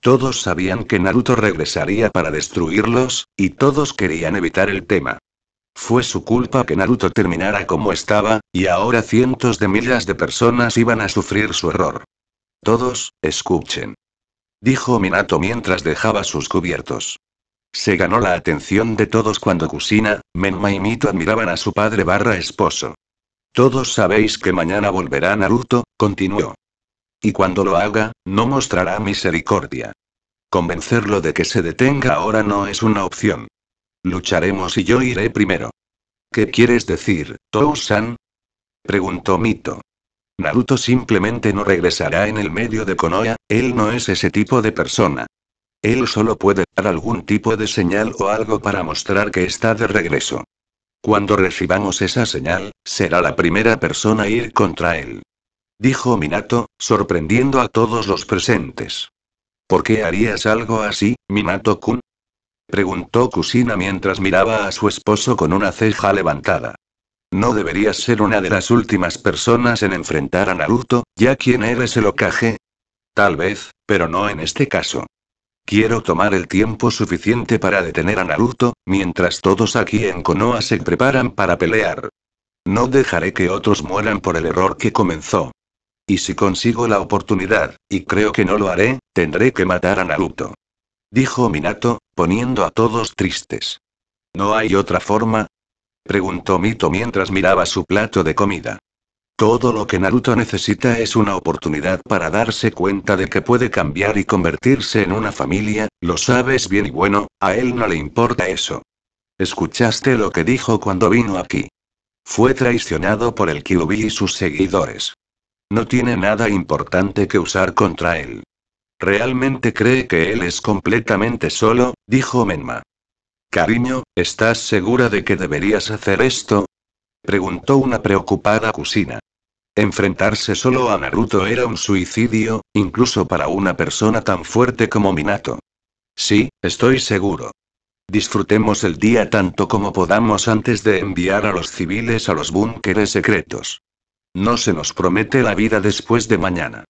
Todos sabían que Naruto regresaría para destruirlos, y todos querían evitar el tema. Fue su culpa que Naruto terminara como estaba, y ahora cientos de miles de personas iban a sufrir su error. Todos, escuchen. Dijo Minato mientras dejaba sus cubiertos. Se ganó la atención de todos cuando Kusina, Menma y Mito admiraban a su padre barra esposo. Todos sabéis que mañana volverá Naruto, continuó. Y cuando lo haga, no mostrará misericordia. Convencerlo de que se detenga ahora no es una opción. Lucharemos y yo iré primero. ¿Qué quieres decir, Tousan? preguntó Mito. Naruto simplemente no regresará en el medio de Konoha, él no es ese tipo de persona. Él solo puede dar algún tipo de señal o algo para mostrar que está de regreso. Cuando recibamos esa señal, será la primera persona a ir contra él. Dijo Minato, sorprendiendo a todos los presentes. ¿Por qué harías algo así, Minato-kun? preguntó Kusina mientras miraba a su esposo con una ceja levantada. No deberías ser una de las últimas personas en enfrentar a Naruto, ya quien eres el ocaje Tal vez, pero no en este caso. Quiero tomar el tiempo suficiente para detener a Naruto, mientras todos aquí en Konoha se preparan para pelear. No dejaré que otros mueran por el error que comenzó. Y si consigo la oportunidad, y creo que no lo haré, tendré que matar a Naruto. Dijo Minato, poniendo a todos tristes. ¿No hay otra forma? preguntó Mito mientras miraba su plato de comida. Todo lo que Naruto necesita es una oportunidad para darse cuenta de que puede cambiar y convertirse en una familia, lo sabes bien y bueno, a él no le importa eso. Escuchaste lo que dijo cuando vino aquí. Fue traicionado por el Kyubi y sus seguidores. No tiene nada importante que usar contra él. ¿Realmente cree que él es completamente solo? dijo Menma. Cariño, ¿estás segura de que deberías hacer esto? preguntó una preocupada Kusina. Enfrentarse solo a Naruto era un suicidio, incluso para una persona tan fuerte como Minato. Sí, estoy seguro. Disfrutemos el día tanto como podamos antes de enviar a los civiles a los búnkeres secretos. No se nos promete la vida después de mañana.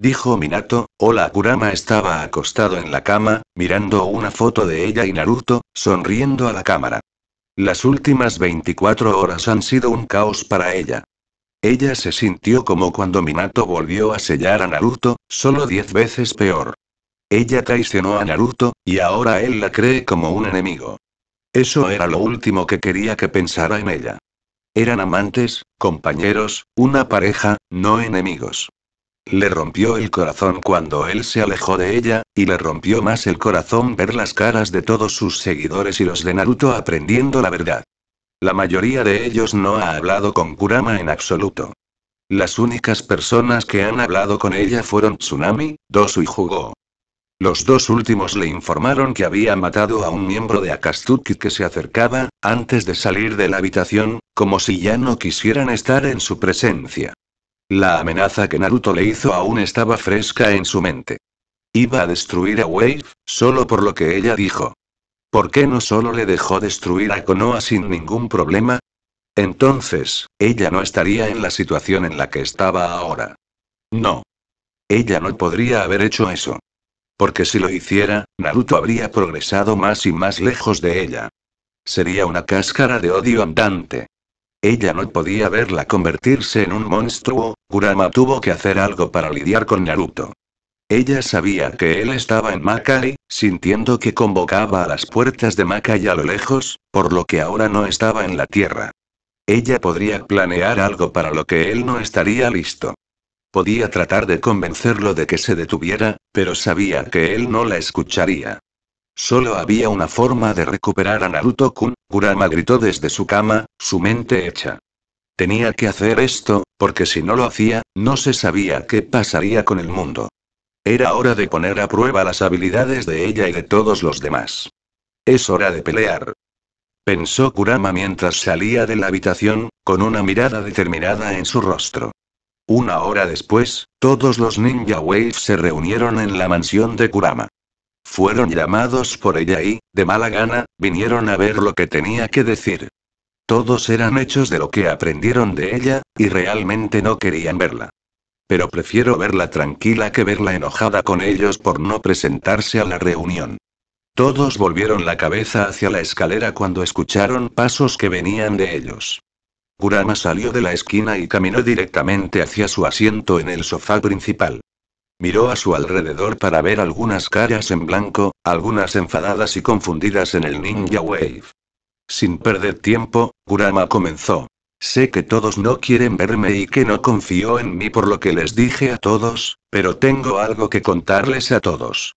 Dijo Minato, hola Kurama estaba acostado en la cama, mirando una foto de ella y Naruto, sonriendo a la cámara. Las últimas 24 horas han sido un caos para ella. Ella se sintió como cuando Minato volvió a sellar a Naruto, solo 10 veces peor. Ella traicionó a Naruto, y ahora él la cree como un enemigo. Eso era lo último que quería que pensara en ella. Eran amantes, compañeros, una pareja, no enemigos. Le rompió el corazón cuando él se alejó de ella, y le rompió más el corazón ver las caras de todos sus seguidores y los de Naruto aprendiendo la verdad. La mayoría de ellos no ha hablado con Kurama en absoluto. Las únicas personas que han hablado con ella fueron Tsunami, Dosu y Jugo. Los dos últimos le informaron que había matado a un miembro de Akatsuki que se acercaba, antes de salir de la habitación, como si ya no quisieran estar en su presencia. La amenaza que Naruto le hizo aún estaba fresca en su mente. Iba a destruir a Wave, solo por lo que ella dijo. ¿Por qué no solo le dejó destruir a Konoha sin ningún problema? Entonces, ella no estaría en la situación en la que estaba ahora. No. Ella no podría haber hecho eso. Porque si lo hiciera, Naruto habría progresado más y más lejos de ella. Sería una cáscara de odio andante. Ella no podía verla convertirse en un monstruo, Kurama tuvo que hacer algo para lidiar con Naruto. Ella sabía que él estaba en Makai, sintiendo que convocaba a las puertas de Makai a lo lejos, por lo que ahora no estaba en la Tierra. Ella podría planear algo para lo que él no estaría listo. Podía tratar de convencerlo de que se detuviera, pero sabía que él no la escucharía. Solo había una forma de recuperar a Naruto-kun, Kurama gritó desde su cama, su mente hecha. Tenía que hacer esto, porque si no lo hacía, no se sabía qué pasaría con el mundo. Era hora de poner a prueba las habilidades de ella y de todos los demás. Es hora de pelear. Pensó Kurama mientras salía de la habitación, con una mirada determinada en su rostro. Una hora después, todos los ninja Waves se reunieron en la mansión de Kurama. Fueron llamados por ella y, de mala gana, vinieron a ver lo que tenía que decir. Todos eran hechos de lo que aprendieron de ella, y realmente no querían verla. Pero prefiero verla tranquila que verla enojada con ellos por no presentarse a la reunión. Todos volvieron la cabeza hacia la escalera cuando escucharon pasos que venían de ellos. Kurama salió de la esquina y caminó directamente hacia su asiento en el sofá principal. Miró a su alrededor para ver algunas caras en blanco, algunas enfadadas y confundidas en el Ninja Wave. Sin perder tiempo, Kurama comenzó. Sé que todos no quieren verme y que no confío en mí por lo que les dije a todos, pero tengo algo que contarles a todos.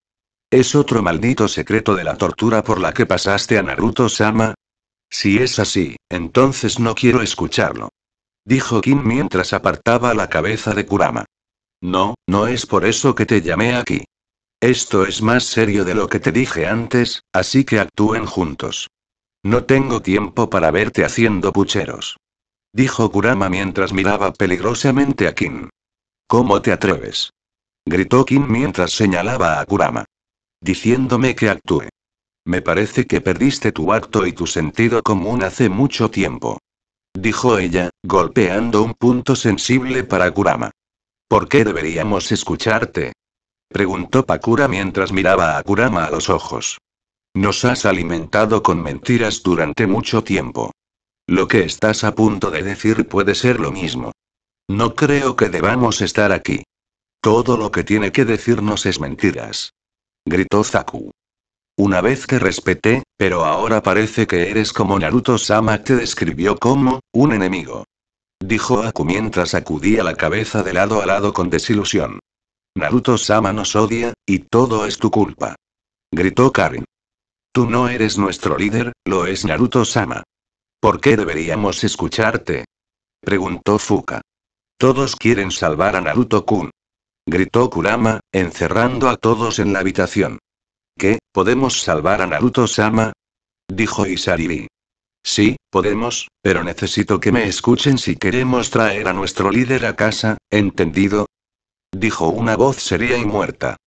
¿Es otro maldito secreto de la tortura por la que pasaste a Naruto-sama? Si es así, entonces no quiero escucharlo. Dijo Kim mientras apartaba la cabeza de Kurama. No, no es por eso que te llamé aquí. Esto es más serio de lo que te dije antes, así que actúen juntos. No tengo tiempo para verte haciendo pucheros. Dijo Kurama mientras miraba peligrosamente a Kim. ¿Cómo te atreves? Gritó Kim mientras señalaba a Kurama. Diciéndome que actúe. Me parece que perdiste tu acto y tu sentido común hace mucho tiempo. Dijo ella, golpeando un punto sensible para Kurama. ¿Por qué deberíamos escucharte? Preguntó Pakura mientras miraba a Kurama a los ojos. Nos has alimentado con mentiras durante mucho tiempo. Lo que estás a punto de decir puede ser lo mismo. No creo que debamos estar aquí. Todo lo que tiene que decirnos es mentiras. Gritó Zaku. Una vez te respeté, pero ahora parece que eres como Naruto-sama te describió como, un enemigo. Dijo Aku mientras sacudía la cabeza de lado a lado con desilusión. Naruto-sama nos odia, y todo es tu culpa. Gritó Karin. Tú no eres nuestro líder, lo es Naruto-sama. ¿Por qué deberíamos escucharte? Preguntó Fuka. Todos quieren salvar a Naruto-kun. Gritó Kurama, encerrando a todos en la habitación. ¿Qué, podemos salvar a Naruto-sama? Dijo Isariri. Sí, podemos, pero necesito que me escuchen si queremos traer a nuestro líder a casa, ¿entendido? Dijo una voz seria y muerta.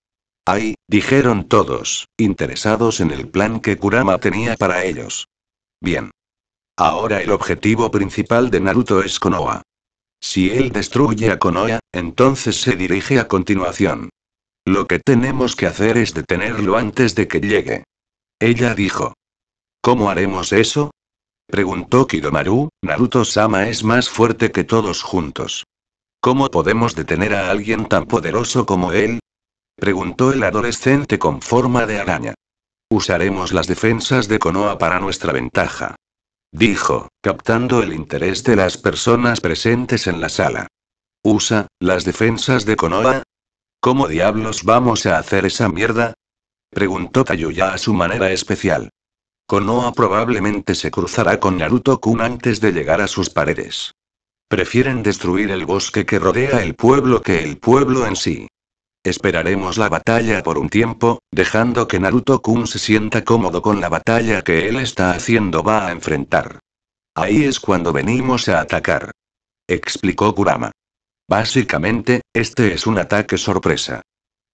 Ay, dijeron todos, interesados en el plan que Kurama tenía para ellos. Bien. Ahora el objetivo principal de Naruto es Konoha. Si él destruye a Konoha, entonces se dirige a continuación. Lo que tenemos que hacer es detenerlo antes de que llegue. Ella dijo. ¿Cómo haremos eso? Preguntó Kidomaru, Naruto-sama es más fuerte que todos juntos. ¿Cómo podemos detener a alguien tan poderoso como él? Preguntó el adolescente con forma de araña. Usaremos las defensas de Konoha para nuestra ventaja. Dijo, captando el interés de las personas presentes en la sala. ¿Usa las defensas de Konoha? ¿Cómo diablos vamos a hacer esa mierda? Preguntó Tayuya a su manera especial. Konoha probablemente se cruzará con Naruto-kun antes de llegar a sus paredes. Prefieren destruir el bosque que rodea el pueblo que el pueblo en sí. Esperaremos la batalla por un tiempo, dejando que Naruto-kun se sienta cómodo con la batalla que él está haciendo va a enfrentar. Ahí es cuando venimos a atacar. Explicó Kurama. Básicamente, este es un ataque sorpresa.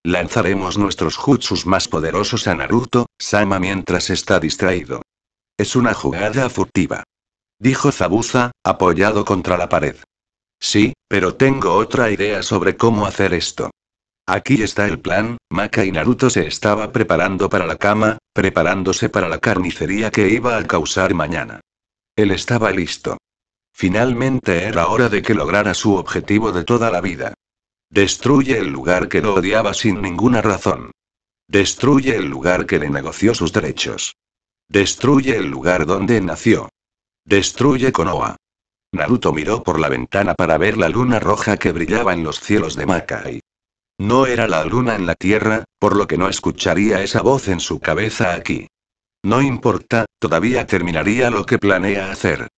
Lanzaremos nuestros jutsus más poderosos a Naruto, Sama mientras está distraído. Es una jugada furtiva. Dijo Zabuza, apoyado contra la pared. Sí, pero tengo otra idea sobre cómo hacer esto. Aquí está el plan, Maka y Naruto se estaba preparando para la cama, preparándose para la carnicería que iba a causar mañana. Él estaba listo. Finalmente era hora de que lograra su objetivo de toda la vida. Destruye el lugar que lo odiaba sin ninguna razón. Destruye el lugar que le negoció sus derechos. Destruye el lugar donde nació. Destruye Konoha. Naruto miró por la ventana para ver la luna roja que brillaba en los cielos de Makai. No era la luna en la tierra, por lo que no escucharía esa voz en su cabeza aquí. No importa, todavía terminaría lo que planea hacer.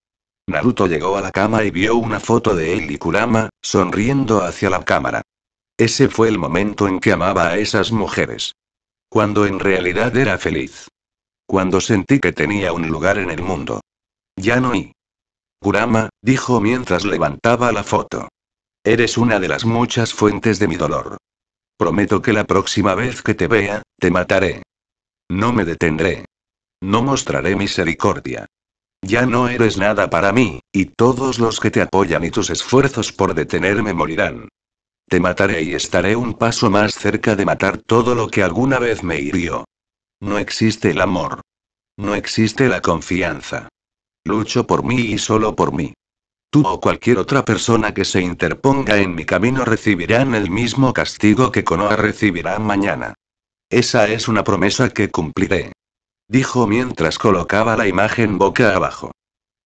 Naruto llegó a la cama y vio una foto de él y Kurama, sonriendo hacia la cámara. Ese fue el momento en que amaba a esas mujeres. Cuando en realidad era feliz. Cuando sentí que tenía un lugar en el mundo. Ya no y. Kurama, dijo mientras levantaba la foto. Eres una de las muchas fuentes de mi dolor. Prometo que la próxima vez que te vea, te mataré. No me detendré. No mostraré misericordia. Ya no eres nada para mí, y todos los que te apoyan y tus esfuerzos por detenerme morirán. Te mataré y estaré un paso más cerca de matar todo lo que alguna vez me hirió. No existe el amor. No existe la confianza. Lucho por mí y solo por mí. Tú o cualquier otra persona que se interponga en mi camino recibirán el mismo castigo que Konoha recibirá mañana. Esa es una promesa que cumpliré dijo mientras colocaba la imagen boca abajo.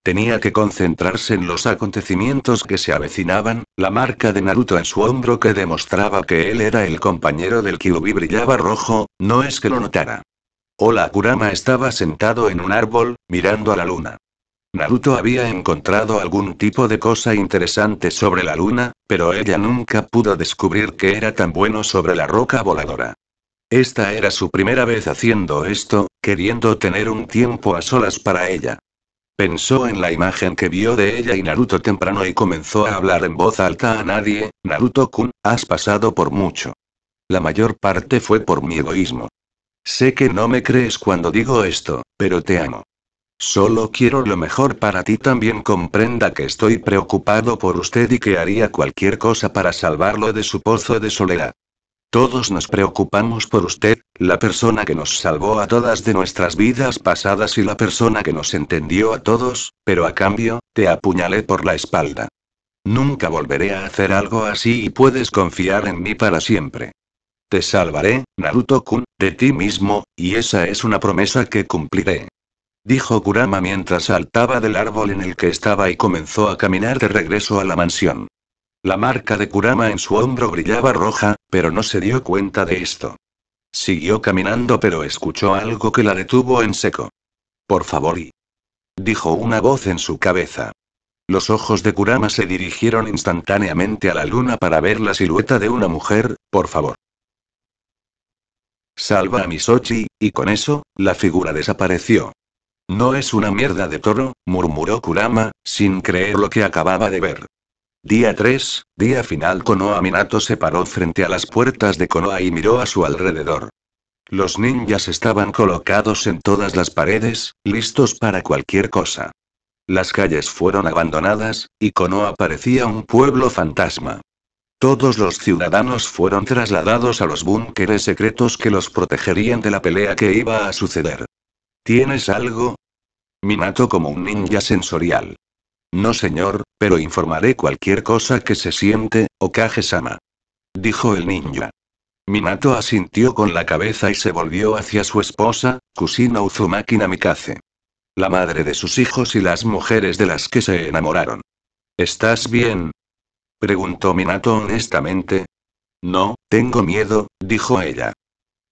Tenía que concentrarse en los acontecimientos que se avecinaban, la marca de Naruto en su hombro que demostraba que él era el compañero del Kyubi brillaba rojo, no es que lo notara. Hola Kurama estaba sentado en un árbol, mirando a la luna. Naruto había encontrado algún tipo de cosa interesante sobre la luna, pero ella nunca pudo descubrir que era tan bueno sobre la roca voladora. Esta era su primera vez haciendo esto, queriendo tener un tiempo a solas para ella. Pensó en la imagen que vio de ella y Naruto temprano y comenzó a hablar en voz alta a nadie, Naruto-kun, has pasado por mucho. La mayor parte fue por mi egoísmo. Sé que no me crees cuando digo esto, pero te amo. Solo quiero lo mejor para ti también comprenda que estoy preocupado por usted y que haría cualquier cosa para salvarlo de su pozo de soledad. Todos nos preocupamos por usted, la persona que nos salvó a todas de nuestras vidas pasadas y la persona que nos entendió a todos, pero a cambio, te apuñalé por la espalda. Nunca volveré a hacer algo así y puedes confiar en mí para siempre. Te salvaré, Naruto-kun, de ti mismo, y esa es una promesa que cumpliré. Dijo Kurama mientras saltaba del árbol en el que estaba y comenzó a caminar de regreso a la mansión. La marca de Kurama en su hombro brillaba roja, pero no se dio cuenta de esto. Siguió caminando pero escuchó algo que la detuvo en seco. Por favor, y... dijo una voz en su cabeza. Los ojos de Kurama se dirigieron instantáneamente a la luna para ver la silueta de una mujer, por favor. Salva a Misochi, y con eso, la figura desapareció. No es una mierda de toro, murmuró Kurama, sin creer lo que acababa de ver. Día 3, día final. Konoha Minato se paró frente a las puertas de Konoha y miró a su alrededor. Los ninjas estaban colocados en todas las paredes, listos para cualquier cosa. Las calles fueron abandonadas, y Konoha parecía un pueblo fantasma. Todos los ciudadanos fueron trasladados a los búnkeres secretos que los protegerían de la pelea que iba a suceder. ¿Tienes algo? Minato como un ninja sensorial. No señor, pero informaré cualquier cosa que se siente, Okage-sama. Dijo el niño. Minato asintió con la cabeza y se volvió hacia su esposa, Kusina Uzumaki Namikaze. La madre de sus hijos y las mujeres de las que se enamoraron. ¿Estás bien? Preguntó Minato honestamente. No, tengo miedo, dijo ella.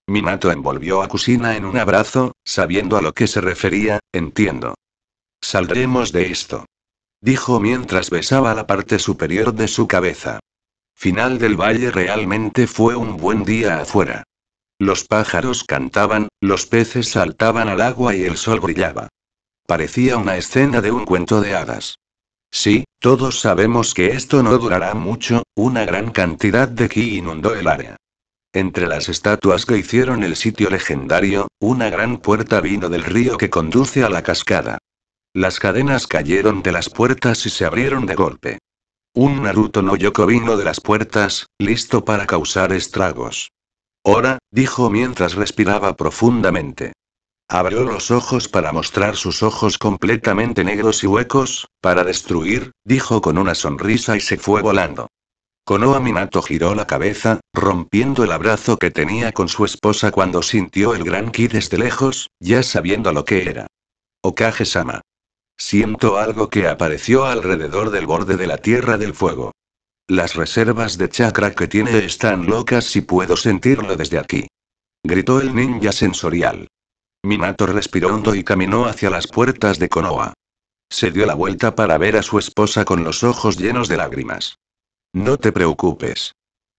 Minato envolvió a Kusina en un abrazo, sabiendo a lo que se refería, entiendo. Saldremos de esto dijo mientras besaba la parte superior de su cabeza. Final del valle realmente fue un buen día afuera. Los pájaros cantaban, los peces saltaban al agua y el sol brillaba. Parecía una escena de un cuento de hadas. Sí, todos sabemos que esto no durará mucho, una gran cantidad de ki inundó el área. Entre las estatuas que hicieron el sitio legendario, una gran puerta vino del río que conduce a la cascada. Las cadenas cayeron de las puertas y se abrieron de golpe. Un Naruto no Yoko vino de las puertas, listo para causar estragos. Ora, dijo mientras respiraba profundamente. Abrió los ojos para mostrar sus ojos completamente negros y huecos, para destruir, dijo con una sonrisa y se fue volando. Konoha Minato giró la cabeza, rompiendo el abrazo que tenía con su esposa cuando sintió el gran ki desde lejos, ya sabiendo lo que era. Okage-sama. Siento algo que apareció alrededor del borde de la Tierra del Fuego. Las reservas de chakra que tiene están locas y puedo sentirlo desde aquí. Gritó el ninja sensorial. Minato respiró hondo y caminó hacia las puertas de Konoha. Se dio la vuelta para ver a su esposa con los ojos llenos de lágrimas. No te preocupes.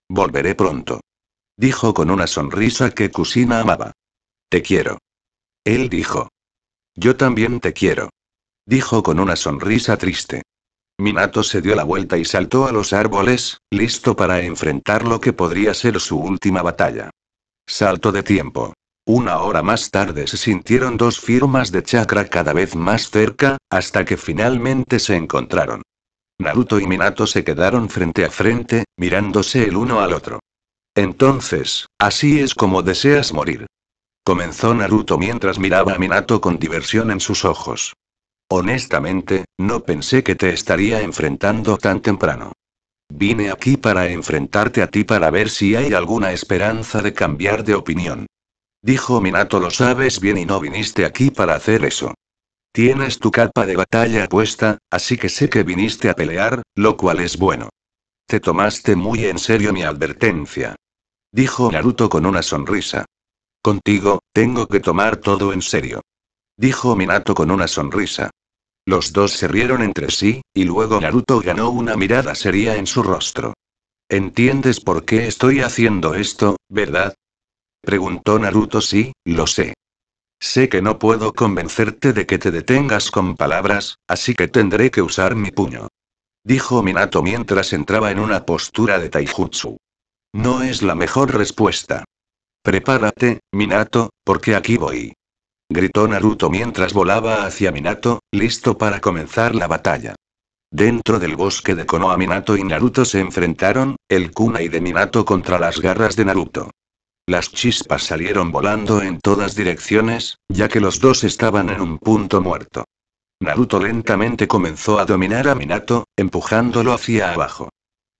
Volveré pronto. Dijo con una sonrisa que Kusina amaba. Te quiero. Él dijo. Yo también te quiero. Dijo con una sonrisa triste. Minato se dio la vuelta y saltó a los árboles, listo para enfrentar lo que podría ser su última batalla. Salto de tiempo. Una hora más tarde se sintieron dos firmas de chakra cada vez más cerca, hasta que finalmente se encontraron. Naruto y Minato se quedaron frente a frente, mirándose el uno al otro. Entonces, así es como deseas morir. Comenzó Naruto mientras miraba a Minato con diversión en sus ojos. Honestamente, no pensé que te estaría enfrentando tan temprano. Vine aquí para enfrentarte a ti para ver si hay alguna esperanza de cambiar de opinión. Dijo Minato, lo sabes bien y no viniste aquí para hacer eso. Tienes tu capa de batalla puesta, así que sé que viniste a pelear, lo cual es bueno. Te tomaste muy en serio mi advertencia. Dijo Naruto con una sonrisa. Contigo, tengo que tomar todo en serio. Dijo Minato con una sonrisa. Los dos se rieron entre sí, y luego Naruto ganó una mirada seria en su rostro. ¿Entiendes por qué estoy haciendo esto, verdad? Preguntó Naruto sí, lo sé. Sé que no puedo convencerte de que te detengas con palabras, así que tendré que usar mi puño. Dijo Minato mientras entraba en una postura de taijutsu. No es la mejor respuesta. Prepárate, Minato, porque aquí voy gritó Naruto mientras volaba hacia Minato, listo para comenzar la batalla. Dentro del bosque de Konoha Minato y Naruto se enfrentaron, el kunai de Minato contra las garras de Naruto. Las chispas salieron volando en todas direcciones, ya que los dos estaban en un punto muerto. Naruto lentamente comenzó a dominar a Minato, empujándolo hacia abajo.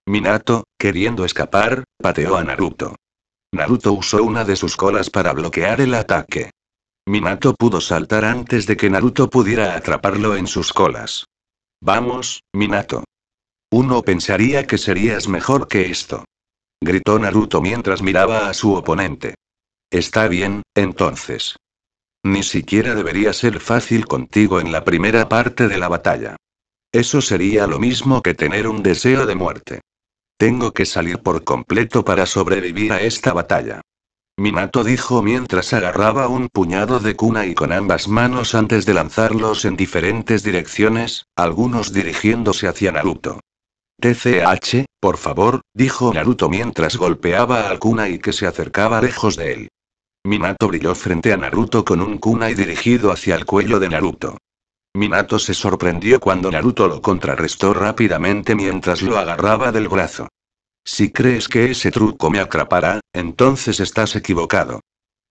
Minato, queriendo escapar, pateó a Naruto. Naruto usó una de sus colas para bloquear el ataque. Minato pudo saltar antes de que Naruto pudiera atraparlo en sus colas. Vamos, Minato. Uno pensaría que serías mejor que esto. Gritó Naruto mientras miraba a su oponente. Está bien, entonces. Ni siquiera debería ser fácil contigo en la primera parte de la batalla. Eso sería lo mismo que tener un deseo de muerte. Tengo que salir por completo para sobrevivir a esta batalla. Minato dijo mientras agarraba un puñado de kunai con ambas manos antes de lanzarlos en diferentes direcciones, algunos dirigiéndose hacia Naruto. TCH, por favor, dijo Naruto mientras golpeaba al Kunai que se acercaba lejos de él. Minato brilló frente a Naruto con un Kunai dirigido hacia el cuello de Naruto. Minato se sorprendió cuando Naruto lo contrarrestó rápidamente mientras lo agarraba del brazo. Si crees que ese truco me atrapará, entonces estás equivocado.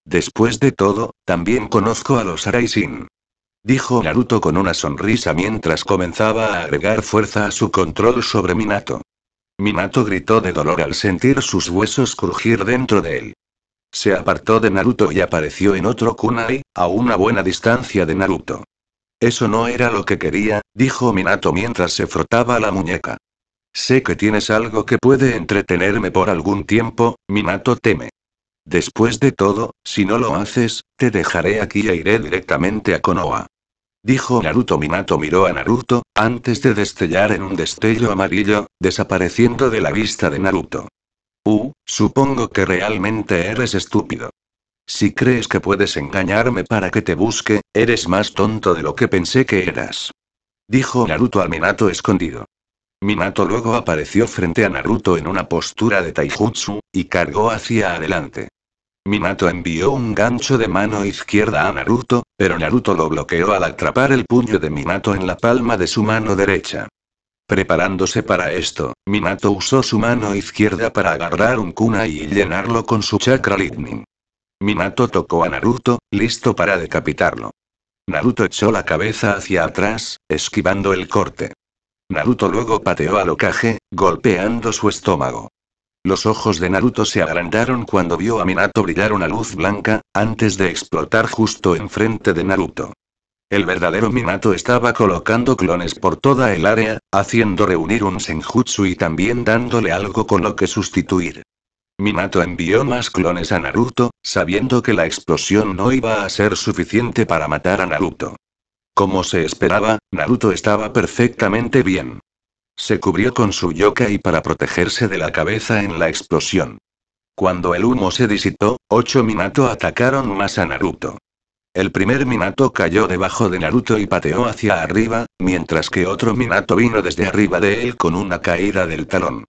Después de todo, también conozco a los Araisin. Dijo Naruto con una sonrisa mientras comenzaba a agregar fuerza a su control sobre Minato. Minato gritó de dolor al sentir sus huesos crujir dentro de él. Se apartó de Naruto y apareció en otro kunai, a una buena distancia de Naruto. Eso no era lo que quería, dijo Minato mientras se frotaba la muñeca. Sé que tienes algo que puede entretenerme por algún tiempo, Minato teme. Después de todo, si no lo haces, te dejaré aquí e iré directamente a Konoha. Dijo Naruto Minato miró a Naruto, antes de destellar en un destello amarillo, desapareciendo de la vista de Naruto. Uh, supongo que realmente eres estúpido. Si crees que puedes engañarme para que te busque, eres más tonto de lo que pensé que eras. Dijo Naruto al Minato escondido. Minato luego apareció frente a Naruto en una postura de taijutsu, y cargó hacia adelante. Minato envió un gancho de mano izquierda a Naruto, pero Naruto lo bloqueó al atrapar el puño de Minato en la palma de su mano derecha. Preparándose para esto, Minato usó su mano izquierda para agarrar un kunai y llenarlo con su chakra lightning. Minato tocó a Naruto, listo para decapitarlo. Naruto echó la cabeza hacia atrás, esquivando el corte. Naruto luego pateó a locaje golpeando su estómago. Los ojos de Naruto se agrandaron cuando vio a Minato brillar una luz blanca, antes de explotar justo enfrente de Naruto. El verdadero Minato estaba colocando clones por toda el área, haciendo reunir un senjutsu y también dándole algo con lo que sustituir. Minato envió más clones a Naruto, sabiendo que la explosión no iba a ser suficiente para matar a Naruto. Como se esperaba, Naruto estaba perfectamente bien. Se cubrió con su y para protegerse de la cabeza en la explosión. Cuando el humo se disipó, ocho Minato atacaron más a Naruto. El primer Minato cayó debajo de Naruto y pateó hacia arriba, mientras que otro Minato vino desde arriba de él con una caída del talón.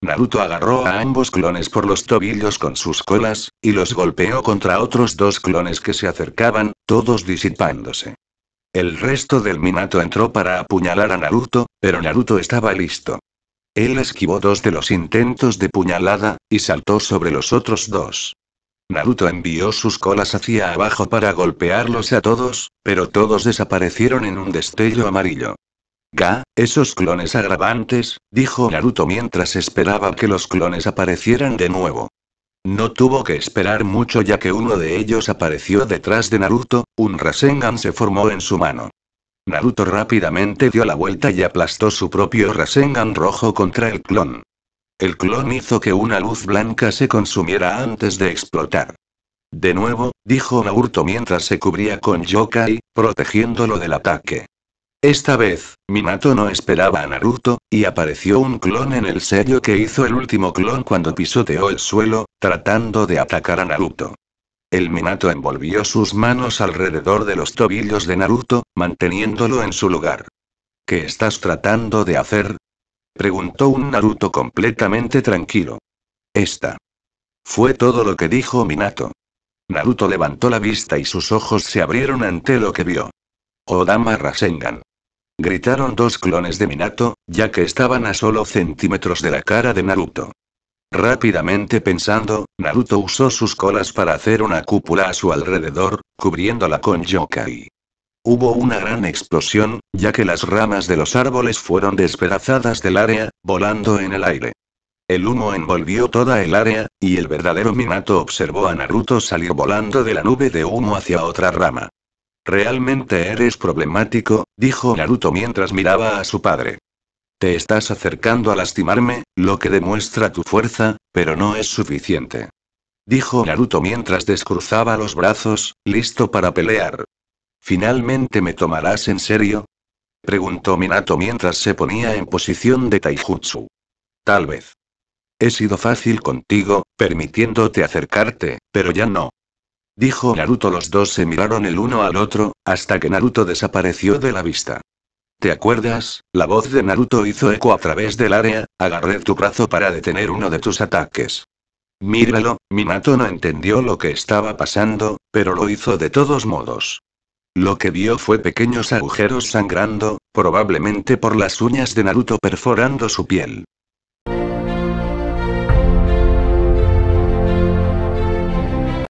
Naruto agarró a ambos clones por los tobillos con sus colas, y los golpeó contra otros dos clones que se acercaban, todos disipándose. El resto del Minato entró para apuñalar a Naruto, pero Naruto estaba listo. Él esquivó dos de los intentos de puñalada, y saltó sobre los otros dos. Naruto envió sus colas hacia abajo para golpearlos a todos, pero todos desaparecieron en un destello amarillo. Ga, esos clones agravantes, dijo Naruto mientras esperaba que los clones aparecieran de nuevo. No tuvo que esperar mucho ya que uno de ellos apareció detrás de Naruto, un Rasengan se formó en su mano. Naruto rápidamente dio la vuelta y aplastó su propio Rasengan rojo contra el clon. El clon hizo que una luz blanca se consumiera antes de explotar. De nuevo, dijo Naruto mientras se cubría con Yokai, protegiéndolo del ataque. Esta vez, Minato no esperaba a Naruto, y apareció un clon en el sello que hizo el último clon cuando pisoteó el suelo, tratando de atacar a Naruto. El Minato envolvió sus manos alrededor de los tobillos de Naruto, manteniéndolo en su lugar. ¿Qué estás tratando de hacer? Preguntó un Naruto completamente tranquilo. Esta. Fue todo lo que dijo Minato. Naruto levantó la vista y sus ojos se abrieron ante lo que vio. Odama oh, Rasengan. Gritaron dos clones de Minato, ya que estaban a solo centímetros de la cara de Naruto. Rápidamente pensando, Naruto usó sus colas para hacer una cúpula a su alrededor, cubriéndola con yokai. Hubo una gran explosión, ya que las ramas de los árboles fueron despedazadas del área, volando en el aire. El humo envolvió toda el área, y el verdadero Minato observó a Naruto salir volando de la nube de humo hacia otra rama. Realmente eres problemático, dijo Naruto mientras miraba a su padre. Te estás acercando a lastimarme, lo que demuestra tu fuerza, pero no es suficiente. Dijo Naruto mientras descruzaba los brazos, listo para pelear. ¿Finalmente me tomarás en serio? Preguntó Minato mientras se ponía en posición de taijutsu. Tal vez. He sido fácil contigo, permitiéndote acercarte, pero ya no. Dijo Naruto. Los dos se miraron el uno al otro, hasta que Naruto desapareció de la vista. ¿Te acuerdas? La voz de Naruto hizo eco a través del área, agarré tu brazo para detener uno de tus ataques. Míralo, Minato no entendió lo que estaba pasando, pero lo hizo de todos modos. Lo que vio fue pequeños agujeros sangrando, probablemente por las uñas de Naruto perforando su piel.